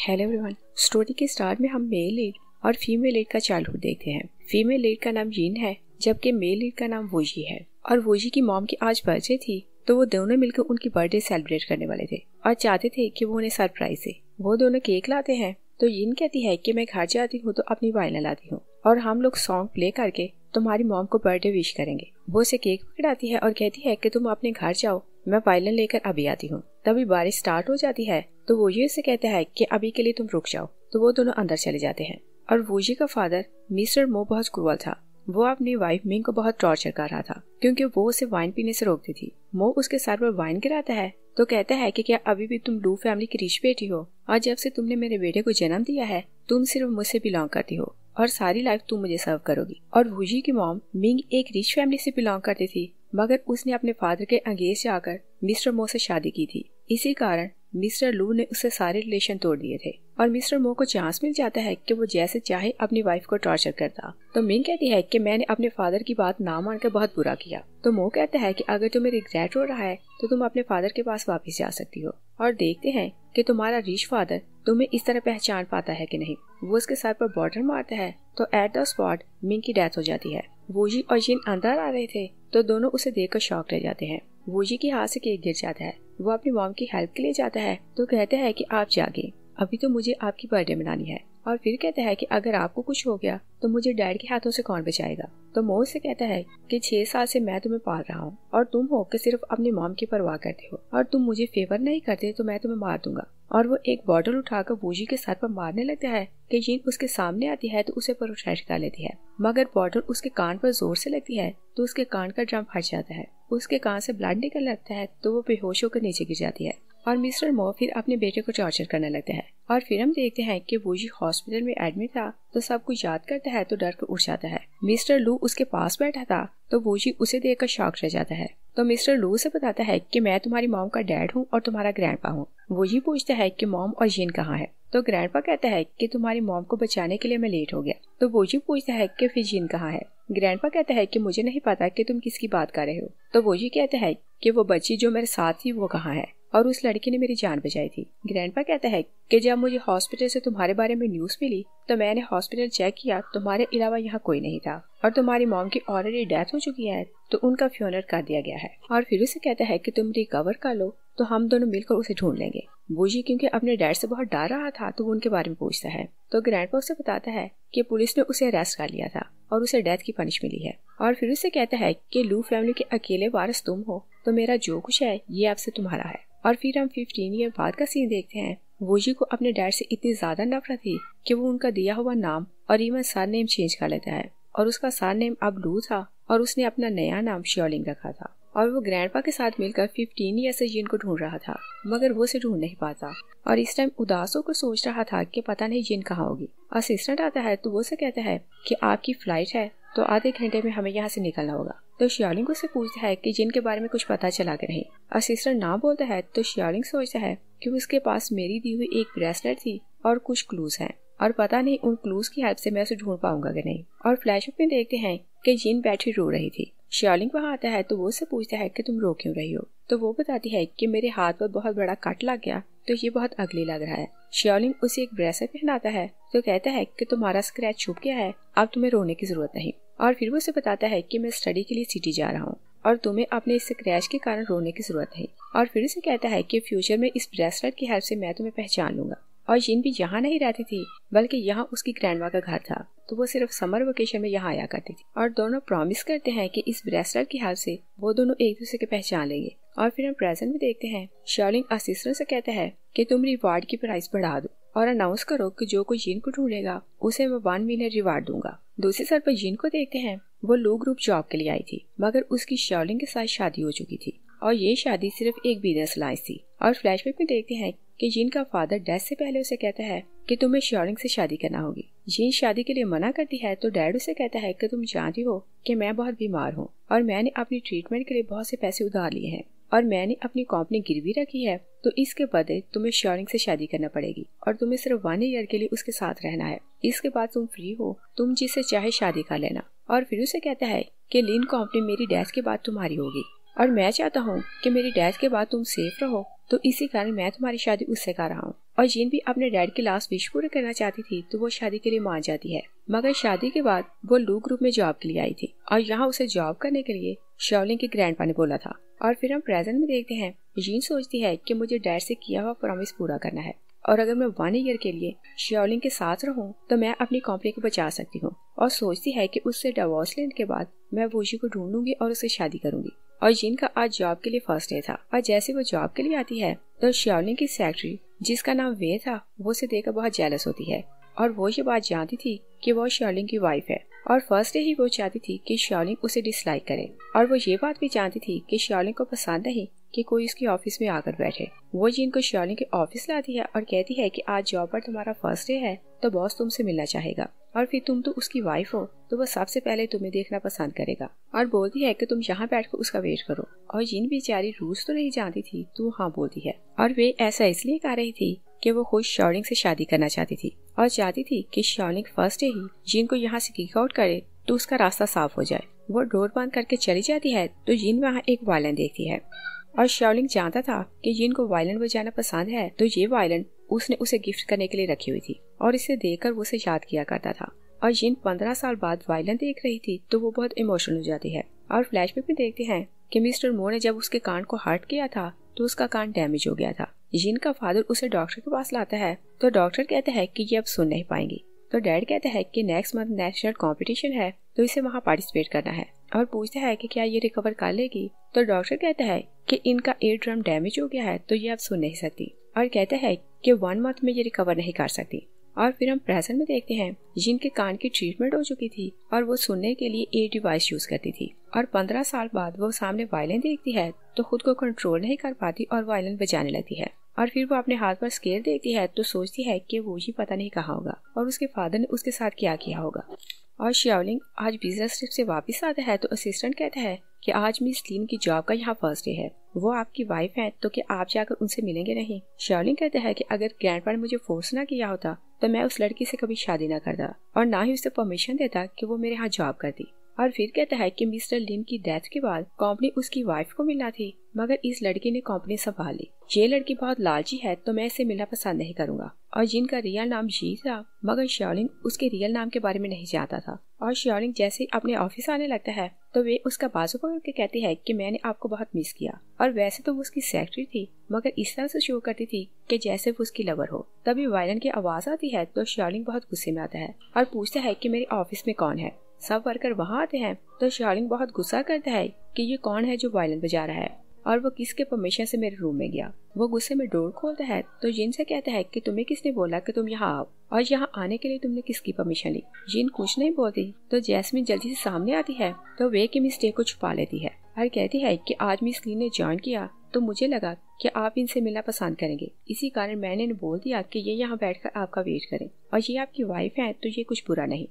Hello everyone story के start में हम मेल लीड और फीमेल लीड का चाइल्डहुड देखते हैं फीमेल लीड का नाम जीन है जबकि मेल लीड का नाम वोजी है और वोजी की मॉम की आज बर्थडे थी तो वो दोनों मिलकर उनकी बर्थडे सेलिब्रेट करने वाले थे और चाहते थे कि वो उन्हें सरप्राइज दे वो दोनों केक लाते हैं तो यिन कहती है कि मैं घर जाती हूँ तो अपनी वाइन लाती हूँ और हम लोग सॉन्ग प्ले करके तुम्हारी मॉम को बर्थडे विश करेंगे वो उसे केक पकड़ाती है और कहती है कि तुम अपने घर जाओ मैं वायलन लेकर अभी आती हूँ तभी बारिश स्टार्ट हो जाती है तो ये से कहता है कि अभी के लिए तुम रुक जाओ तो वो दोनों अंदर चले जाते हैं और वोजी का फादर मिस्टर मो बहुत क्रूअल था वो अपनी वाइफ मिंग को बहुत टॉर्चर कर रहा था क्योंकि वो उसे वाइन पीने से रोकती थी मो उसके सर पर वाइन गिराता है तो कहता है कि क्या अभी भी तुम लू फैमिली की रिच बेटी हो और जब से तुमने मेरे बेटे को जन्म दिया है तुम सिर्फ मुझसे बिलोंग करती हो और सारी लाइफ तुम मुझे सर्व करोगी और वूजी की मॉम मिंग एक रिच फैमिली से बिलोंग करती थी मगर उसने अपने फादर के अंगेज जाकर मिस्टर मो से शादी की थी इसी कारण मिस्टर लू ने उससे सारे रिलेशन तोड़ दिए थे और मिस्टर मो को चांस मिल जाता है कि वो जैसे चाहे अपनी वाइफ को टॉर्चर करता तो मिंग कहती है कि मैंने अपने फादर की बात ना मानकर बहुत बुरा किया तो मो कहता है कि अगर तुम्हें रिग्रेट हो रहा है तो तुम अपने फादर के पास वापस जा सकती हो और देखते हैं कि तुम्हारा रिच फादर तुम्हें इस तरह पहचान पाता है कि नहीं वो उसके सर पर बॉर्डर मारता है तो एट द स्पॉट मिंग की डेथ हो जाती है वोजी और जिन अंदर आ रहे थे तो दोनों उसे देख कर शौक रह जाते हैं बूजी के हाथ से केक गिर जाता है वो अपनी मॉम की हेल्प के लिए जाता है तो कहता है कि आप जागे अभी तो मुझे आपकी बर्थडे मनानी है और फिर कहता है कि अगर आपको कुछ हो गया तो मुझे डैड के हाथों से कौन बचाएगा तो मोह से कहता है कि छह साल से मैं तुम्हें पाल रहा हूँ और तुम हो के सिर्फ अपनी मॉम की परवाह करते हो और तुम मुझे फेवर नहीं करते तो मैं तुम्हें मार दूंगा और वो एक बॉटल उठाकर बूजी के सर पर मारने लगता है कि जीन उसके सामने आती है तो उसे प्रोटेस्ट कर लेती है मगर बॉटल उसके कान पर जोर से लगती है तो उसके कान का ड्रम फट जाता है उसके कान से ब्लड निकल लगता है तो वो बेहोश होकर नीचे गिर जाती है और मिस्टर मो फिर अपने बेटे को टॉर्चर करने लगता है और फिर हम देखते हैं कि वो जी हॉस्पिटल में एडमिट था तो सब कुछ याद करता है तो डर कर उठ जाता है मिस्टर लू उसके पास बैठा था तो वो जी उसे देख कर शॉक रह जाता है तो मिस्टर लू से बताता है कि मैं तुम्हारी मॉम का डैड हूँ और तुम्हारा ग्रैंड पा हूँ वो जी पूछता है कि मॉम और जिन कहाँ है तो ग्रैंड पा कहता है कि तुम्हारी मॉम को बचाने के लिए मैं लेट हो गया तो वो जी पूछता है कि फिर जिन कहाँ है ग्रैंड पा कहता है कि मुझे नहीं पता कि तुम किसकी बात कर रहे हो तो वो जी कहता है कि वो बच्ची जो मेरे साथ थी वो कहाँ है और उस लड़की ने मेरी जान बचाई थी ग्रैंडपा कहता है कि जब मुझे हॉस्पिटल से तुम्हारे बारे में न्यूज़ मिली तो मैंने हॉस्पिटल चेक किया तुम्हारे अलावा यहाँ कोई नहीं था और तुम्हारी मॉम की ऑलरेडी डेथ हो चुकी है तो उनका फ्यूनर कर दिया गया है और फिर उसे कहता है की तुम रिकवर कर लो तो हम दोनों मिलकर उसे ढूंढ लेंगे बूजी क्योंकि अपने डैड से बहुत डर रहा था तो वो उनके बारे में पूछता है तो ग्रैंडपा उसे बताता है कि पुलिस ने उसे अरेस्ट कर लिया था और उसे डेथ की पनिश मिली है और फिर उसे कहता है कि लू फैमिली के अकेले वारस तुम हो तो मेरा जो कुछ है ये आपसे तुम्हारा है और फिर हम फिफ्टीन ईयर बाद का सीन देखते हैं वोजी को अपने डैड से इतनी ज़्यादा नफरत थी कि वो उनका दिया हुआ नाम और इवन सार नेम चेंज कर लेता है और उसका सार नेम अब लू था और उसने अपना नया नाम श्योलिंग रखा था और वो ग्रैंड के साथ मिलकर फिफ्टीन ईयर से जिन को ढूंढ रहा था मगर वो उसे ढूंढ नहीं पाता और इस टाइम उदास होकर सोच रहा था कि पता नहीं जिन कहाँ होगी असिस्टेंट आता है तो वो उसे कहता है कि आपकी फ्लाइट है तो आधे घंटे में हमें यहाँ से निकलना होगा तो श्यालिंग उसे पूछता है कि जिनके बारे में कुछ पता चला कि नहीं असिस्टर ना बोलता है तो श्यालिंग सोचता है कि उसके पास मेरी दी हुई एक ब्रेसलेट थी और कुछ क्लूज हैं और पता नहीं उन क्लूज की हेल्प से मैं उसे ढूंढ पाऊंगा कि नहीं और फ्लैशबैक में देखते हैं कि जिन बैठी रो रही थी श्यालिंग वहाँ आता है तो वो उसे पूछता है कि तुम रो क्यों रही हो तो वो बताती है कि मेरे हाथ पर बहुत बड़ा कट लग गया तो ये बहुत अगली लग रहा है श्योलिन उसे एक ब्रेसलेट पहनाता है तो कहता है कि तुम्हारा स्क्रैच छुप गया है अब तुम्हें रोने की जरूरत नहीं और फिर वो उसे बताता है कि मैं स्टडी के लिए सिटी जा रहा हूँ और तुम्हें अपने इस स्क्रैच के कारण रोने की जरूरत है और फिर उसे कहता है की फ्यूचर में इस ब्रेसलेट की हेल्प ऐसी मैं तुम्हें पहचान लूंगा और जिन भी यहाँ नहीं रहती थी बल्कि यहाँ उसकी ग्रैंड का घर था तो वो सिर्फ समर वोकेशन में यहाँ आया करती थी और दोनों प्रॉमिस करते हैं कि इस ब्रेसलेट की हेल्प से वो दोनों एक दूसरे के पहचान लेंगे और फिर हम प्रेजेंट में देखते हैं शर्लिंग असिस्टेंट से कहता है कि तुम रिवार्ड की प्राइस बढ़ा दो और अनाउंस करो कि जो कोई जिन को ढूंढेगा उसे मैं वन मिलियन रिवार्ड दूंगा दूसरी सर पर जीन को देखते हैं वो लू ग्रुप जॉब के लिए आई थी मगर उसकी शर्लिंग के साथ शादी हो चुकी थी और ये शादी सिर्फ एक बिजनेस लाइन थी और फ्लैशबैक में देखते हैं कि जिन का फादर डेथ से पहले उसे कहता है कि तुम्हें शॉरिंग से शादी करना होगी जीन शादी के लिए मना करती है तो डैड उसे कहता है कि तुम जानती हो कि मैं बहुत बीमार हूँ और मैंने अपनी ट्रीटमेंट के लिए बहुत से पैसे उधार लिए हैं और मैंने अपनी कॉप गिरवी रखी है तो इसके बदले तुम्हें श्योरिंग से शादी करना पड़ेगी और तुम्हें सिर्फ वन ईयर के लिए उसके साथ रहना है इसके बाद तुम फ्री हो तुम जिसे चाहे शादी कर लेना और फिर उसे कहता है कि लीन कंपनी मेरी डेथ के बाद तुम्हारी होगी और मैं चाहता हूँ कि मेरी डेथ के बाद तुम सेफ रहो तो इसी कारण मैं तुम्हारी शादी उससे कर रहा हूँ और जिन भी अपने डैड की लास्ट विश पूरी करना चाहती थी तो वो शादी के लिए मान जाती है मगर शादी के बाद वो लू ग्रुप में जॉब के लिए आई थी और यहाँ उसे जॉब करने के लिए शाओलिंग के ग्रैंडपा ने बोला था और फिर हम प्रेजेंट में देखते हैं जीन सोचती है कि मुझे डैड से किया हुआ प्रॉमिस पूरा करना है और अगर मैं वन ईयर के लिए श्योलिंग के साथ रहूं तो मैं अपनी कंपनी को बचा सकती हूँ और सोचती है कि उससे डिवोर्स लेने के बाद मैं वोशी को ढूंढूंगी और उससे शादी करूंगी और जीन का आज जॉब के लिए फर्स्ट डे था और जैसे वो जॉब के लिए आती है तो शिवलिंग की सेक्रेटरी जिसका नाम वे था वो उसे देखकर बहुत जेलस होती है और वो ये बात जानती थी कि वो शिवलिंग की वाइफ है और फर्स्ट डे ही वो चाहती थी कि श्योलिंग उसे डिसलाइक करे और वो ये बात भी जानती थी कि श्योलिंग को पसंद नहीं कि कोई उसके ऑफिस में आकर बैठे वो जिनको को श्योलिंग के ऑफिस लाती है और कहती है कि आज जॉब पर तुम्हारा फर्स्ट डे है तो बॉस तुमसे मिलना चाहेगा और फिर तुम तो उसकी वाइफ हो तो वो सबसे पहले तुम्हें देखना पसंद करेगा और बोलती है कि तुम यहाँ कर उसका वेट करो और जिन बेचारी रूस तो नहीं जानती थी तो हाँ बोलती है और वे ऐसा इसलिए कह रही थी कि वो खुद शॉलिंग से शादी करना चाहती थी और चाहती थी कि शॉलिंग फर्स्ट डे ही जीन को यहाँ से किक आउट करे तो उसका रास्ता साफ हो जाए वो डोर बंद करके चली जाती है तो जीन वहाँ एक वायलन देखती है और शॉलिंग जानता था कि जीन को वायलन बजाना पसंद है तो ये वायलन उसने उसे गिफ्ट करने के लिए रखी हुई थी और इसे देखकर वो उसे याद किया करता था और जिन पंद्रह साल बाद वायलन देख रही थी तो वो बहुत इमोशनल हो जाती है और फ्लैशबैक में देखते हैं कि मिस्टर मोर ने जब उसके कान को हर्ट किया था तो उसका कान डैमेज हो गया था जीन का फादर उसे डॉक्टर के पास लाता है तो डॉक्टर कहता है कि ये अब सुन नहीं पाएंगी तो डैड कहता है कि नेक्स्ट मंथ नेशनल कंपटीशन है तो इसे वहाँ पार्टिसिपेट करना है और पूछता है कि क्या ये रिकवर कर लेगी तो डॉक्टर कहता है कि इनका एयर ड्रम डैमेज हो गया है तो ये अब सुन नहीं सकती और कहता है कि वन मंथ में ये रिकवर नहीं कर सकती और फिर हम प्रेजेंट में देखते हैं जिनके कान की ट्रीटमेंट हो चुकी थी और वो सुनने के लिए ए डिवाइस यूज करती थी और पंद्रह साल बाद वो सामने वायलिन देखती है तो खुद को कंट्रोल नहीं कर पाती और वायलिन बजाने लगती है और फिर वो अपने हाथ पर स्केल देखती है तो सोचती है कि वो ही पता नहीं कहाँ होगा और उसके फादर ने उसके साथ क्या किया होगा और श्यावलिंग आज बिजनेस ट्रिप से वापस आता है तो असिस्टेंट कहता है कि आज मिस लीन की जॉब का यहाँ फर्स्ट डे है वो आपकी वाइफ है तो क्या आप जाकर उनसे मिलेंगे नहीं शार्लिन कहते हैं कि अगर ग्रैंडपा ने मुझे फोर्स ना किया होता तो मैं उस लड़की से कभी शादी ना करता और ना ही उसे परमिशन देता कि वो मेरे यहाँ जॉब करती और फिर कहता है कि मिस्टर लिन की डेथ के बाद कंपनी उसकी वाइफ को मिला थी मगर इस लड़की ने कंपनी संभाल ली ये लड़की बहुत लालची है तो मैं इसे मिलना पसंद नहीं करूंगा और जिनका रियल नाम जी था मगर श्योलिंग उसके रियल नाम के बारे में नहीं जानता था और श्योलिंग जैसे अपने ऑफिस आने लगता है तो वे उसका बाजू पकड़ के कहती है कि मैंने आपको बहुत मिस किया और वैसे तो वो उसकी सेक्रेटरी थी मगर इस तरह से शो करती थी कि जैसे वो उसकी लवर हो तभी वायलन की आवाज आती है तो श्योलिंग बहुत गुस्से में आता है और पूछता है कि मेरे ऑफिस में कौन है सब वर्कर वहाँ आते हैं तो शार्लिन बहुत गुस्सा करता है कि ये कौन है जो वायलिन बजा रहा है और वो किसके परमिशन से मेरे रूम में गया वो गुस्से में डोर खोलता है तो जिन से कहता है कि तुम्हें किसने बोला कि तुम यहाँ आओ और यहाँ आने के लिए तुमने किसकी परमिशन ली जिन कुछ नहीं बोलती तो जैसमिन जल्दी से सामने आती है तो वे की मिस्टेक को छुपा लेती है और कहती है कि आज मिस ने ज्वाइन किया तो मुझे लगा कि आप इनसे मिलना पसंद करेंगे इसी कारण मैंने बोल दिया कि ये यहाँ बैठकर आपका वेट करें और ये आपकी वाइफ है तो ये कुछ बुरा नहीं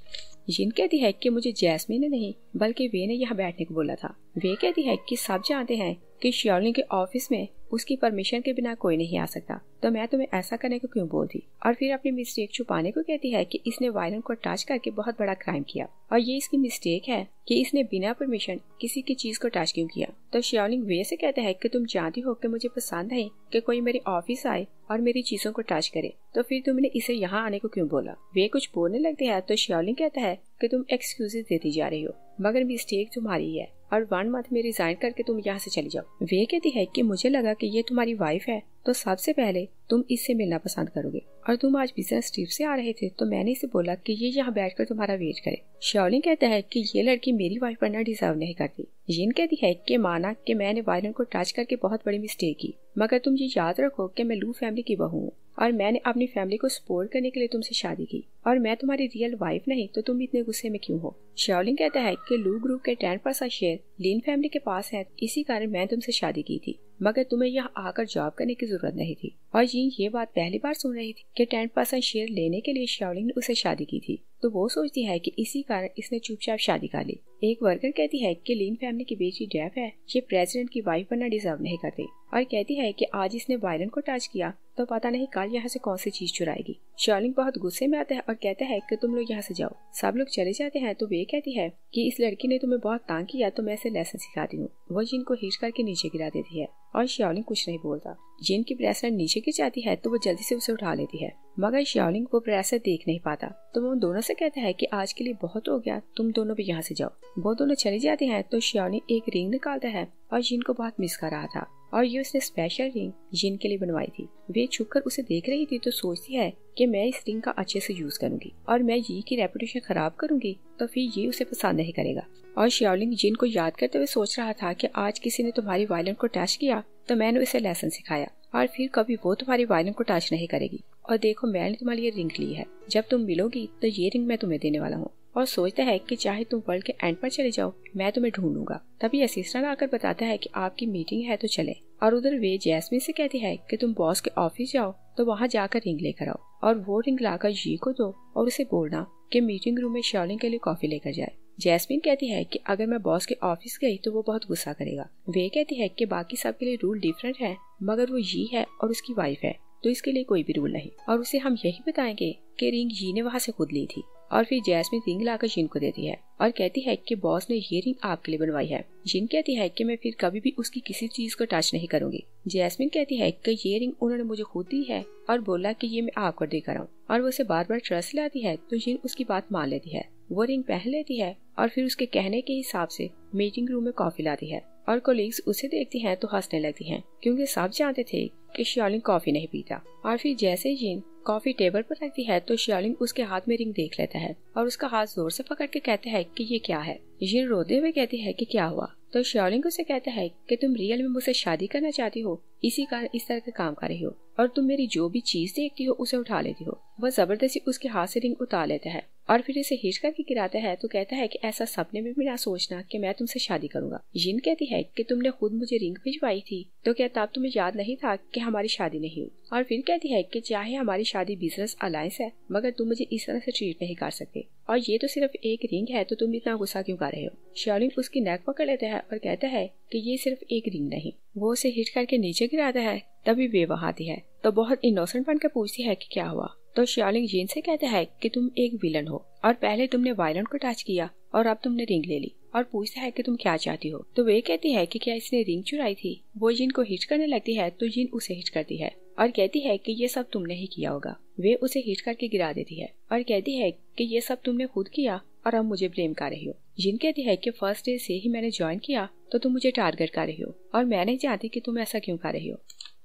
जिन कहती है कि मुझे जैस्मिन ने नहीं बल्कि वे ने यहाँ बैठने को बोला था वे कहती है कि सब जानते हैं कि श्योलिन के ऑफिस में उसकी परमिशन के बिना कोई नहीं आ सकता तो मैं तुम्हें ऐसा करने को क्यों बोल दी और फिर अपनी मिस्टेक छुपाने को कहती है कि इसने वायरन को टच करके बहुत बड़ा क्राइम किया और ये इसकी मिस्टेक है कि इसने बिना परमिशन किसी की चीज को टच क्यों किया तो श्योलिंग वे से कहता है कि तुम जानती हो कि मुझे पसंद पसंद है कि कोई मेरे ऑफिस आए और मेरी चीजों को टच करे तो फिर तुमने इसे यहाँ आने को क्यों बोला वे कुछ बोलने लगते हैं तो श्यालिंग कहता है कि तुम एक्सक्यूजेस देती जा रही हो मगर मिस्टेक तुम्हारी है और वन मंथ में रिजाइन करके तुम यहाँ से चली जाओ वे कहती है कि मुझे लगा कि ये तुम्हारी वाइफ है तो सबसे पहले तुम इससे मिलना पसंद करोगे और तुम आज बिजनेस ट्रिप से आ रहे थे तो मैंने इसे बोला कि ये यहाँ बैठकर तुम्हारा वेट करे श्योलिंग कहता है कि ये लड़की मेरी वाइफ बनना डिजर्व नहीं करती जिन कहती है कि माना कि मैंने वायरन को टच करके बहुत बड़ी मिस्टेक की मगर तुम ये याद रखो कि मैं लू फैमिली की बहू हूँ और मैंने अपनी फैमिली को सपोर्ट करने के लिए तुमसे शादी की और मैं तुम्हारी रियल वाइफ नहीं तो तुम इतने गुस्से में क्यों हो शाओलिंग कहता है कि लू ग्रुप के ten percent share Lin family के पास है इसी कारण मैं तुमसे शादी की थी मगर तुम्हें यहाँ आकर जॉब करने की जरूरत नहीं थी और ये ये बात पहली बार सुन रही थी कि टेन परसेंट शेयर लेने के लिए शाओलिंग ने उसे शादी की थी तो वो सोचती है कि इसी कारण इसने चुपचाप शादी कर ली एक वर्कर कहती है कि लीन फैमिली की बेटी डेफ है ये प्रेसिडेंट की वाइफ बनना डिजर्व नहीं करती और कहती है कि आज इसने वायरन को टच किया तो पता नहीं कल यहाँ से कौन सी चीज चुराएगी शिवलिंग बहुत गुस्से में आता है और कहता है कि तुम लोग यहाँ से जाओ सब लोग चले जाते हैं तो वे कहती है कि इस लड़की ने तुम्हें बहुत तंग किया तो मैं इसे लेसन सिखाती हूँ वो जिन को हिट करके नीचे गिरा देती है और श्यालिंग कुछ नहीं बोलता जिन की ब्रेसलेट नीचे गिर जाती है तो वो जल्दी से उसे उठा लेती है मगर श्यालिंग वो ब्रेसलेट देख नहीं पाता तो वो उन दोनों से कहता है की आज के लिए बहुत हो गया तुम दोनों भी यहाँ से जाओ वो दोनों चले जाते हैं तो श्यालिंग एक रिंग निकालता है और जिन को बहुत मिस कर रहा था और ये उसने स्पेशल रिंग जिन के लिए बनवाई थी वे कर उसे देख रही थी तो सोचती है कि मैं इस रिंग का अच्छे से यूज करूंगी और मैं ये की रेपुटेशन खराब करूंगी तो फिर ये उसे पसंद नहीं करेगा और श्यावलिंग जिन को याद करते हुए सोच रहा था कि आज किसी ने तुम्हारी वायलिन को टच किया तो मैंने उसे लेसन सिखाया और फिर कभी वो तुम्हारी वायलिन को टच नहीं करेगी और देखो मैंने तुम्हारी ये रिंग ली है जब तुम मिलोगी तो ये रिंग मैं तुम्हें देने वाला हूँ और सोचता है कि चाहे तुम वर्ल्ड के एंड पर चले जाओ मैं तुम्हें ढूंढूंगा तभी असिस्टेंट आकर बताता है कि आपकी मीटिंग है तो चले और उधर वे जैसमिन से कहती है कि तुम बॉस के ऑफिस जाओ तो वहाँ जाकर रिंग लेकर आओ और वो रिंग लाकर जी को दो और उसे बोलना कि मीटिंग रूम में शॉलिंग के लिए कॉफी लेकर जाए जैस्मिन कहती है कि अगर मैं बॉस के ऑफिस गई तो वो बहुत गुस्सा करेगा वे कहती है कि बाकी सब के लिए रूल डिफरेंट है मगर वो जी है और उसकी वाइफ है तो इसके लिए कोई भी रूल नहीं और उसे हम यही बताएंगे कि रिंग जी ने वहाँ से खुद ली थी और फिर जैसमिन रिंग लाकर जिन को देती है और कहती है कि बॉस ने ये रिंग आपके लिए बनवाई है जिन कहती है कि मैं फिर कभी भी उसकी किसी चीज को टच नहीं करूंगी जैसमिन कहती है कि ये रिंग उन्होंने मुझे खुद दी है और बोला कि ये मैं आपको कर आऊँ और वो उसे बार बार ट्रस्ट लाती है तो जिन उसकी बात मान लेती है वो रिंग पहन लेती है और फिर उसके कहने के हिसाब से मीटिंग रूम में कॉफी लाती है और कोलीग्स उसे देखती हैं तो हंसने लगती हैं क्योंकि सब जानते थे कि श्योलिन कॉफी नहीं पीता और फिर जैसे जिन कॉफी टेबल पर रखती है तो शियालिन उसके हाथ में रिंग देख लेता है और उसका हाथ जोर से पकड़ के कहता है कि ये क्या है जिन रोते हुए कहती है कि क्या हुआ तो श्योलिंग उसे कहता है कि तुम रियल में मुझसे शादी करना चाहती हो इसी कारण इस तरह का काम कर रही हो और तुम मेरी जो भी चीज देखती हो उसे उठा लेती हो वह जबरदस्ती उसके हाथ से रिंग उतार लेता है और फिर इसे हिचका करके गिराता है तो कहता है कि ऐसा सपने में भी ना सोचना कि मैं तुमसे शादी करूंगा जिन कहती है कि तुमने खुद मुझे रिंग भिजवाई थी तो क्या तब तुम्हें याद नहीं था कि हमारी शादी नहीं हुई और फिर कहती है कि चाहे हमारी शादी बिजनेस अलायंस है मगर तुम मुझे इस तरह से ट्रीट नहीं कर सकते और ये तो सिर्फ एक रिंग है तो तुम इतना गुस्सा क्यों कर रहे हो शालिन उसकी नेक पकड़ लेता है और कहता है कि ये सिर्फ एक रिंग नहीं वो उसे हिट करके नीचे गिराता है तभी वे आती है तो बहुत इनोसेंट बनकर पूछती है कि क्या हुआ तो श्यालिंग जीन से कहता है कि तुम एक विलन हो और पहले तुमने वायलन को टच किया और अब तुमने रिंग ले ली और पूछता है कि तुम क्या चाहती हो तो वे कहती है कि क्या इसने रिंग चुराई थी वो जिन को हिट करने लगती है तो जिन उसे हिट करती है और कहती है कि ये सब तुमने ही किया होगा वे उसे हिट करके गिरा देती है और कहती है कि ये सब तुमने खुद किया और अब मुझे ब्लेम कर रही हो जिन कहती है कि फर्स्ट डे से ही मैंने ज्वाइन किया तो तुम मुझे टारगेट कर रही हो और मैं नहीं चाहती कि तुम ऐसा क्यों कर रही हो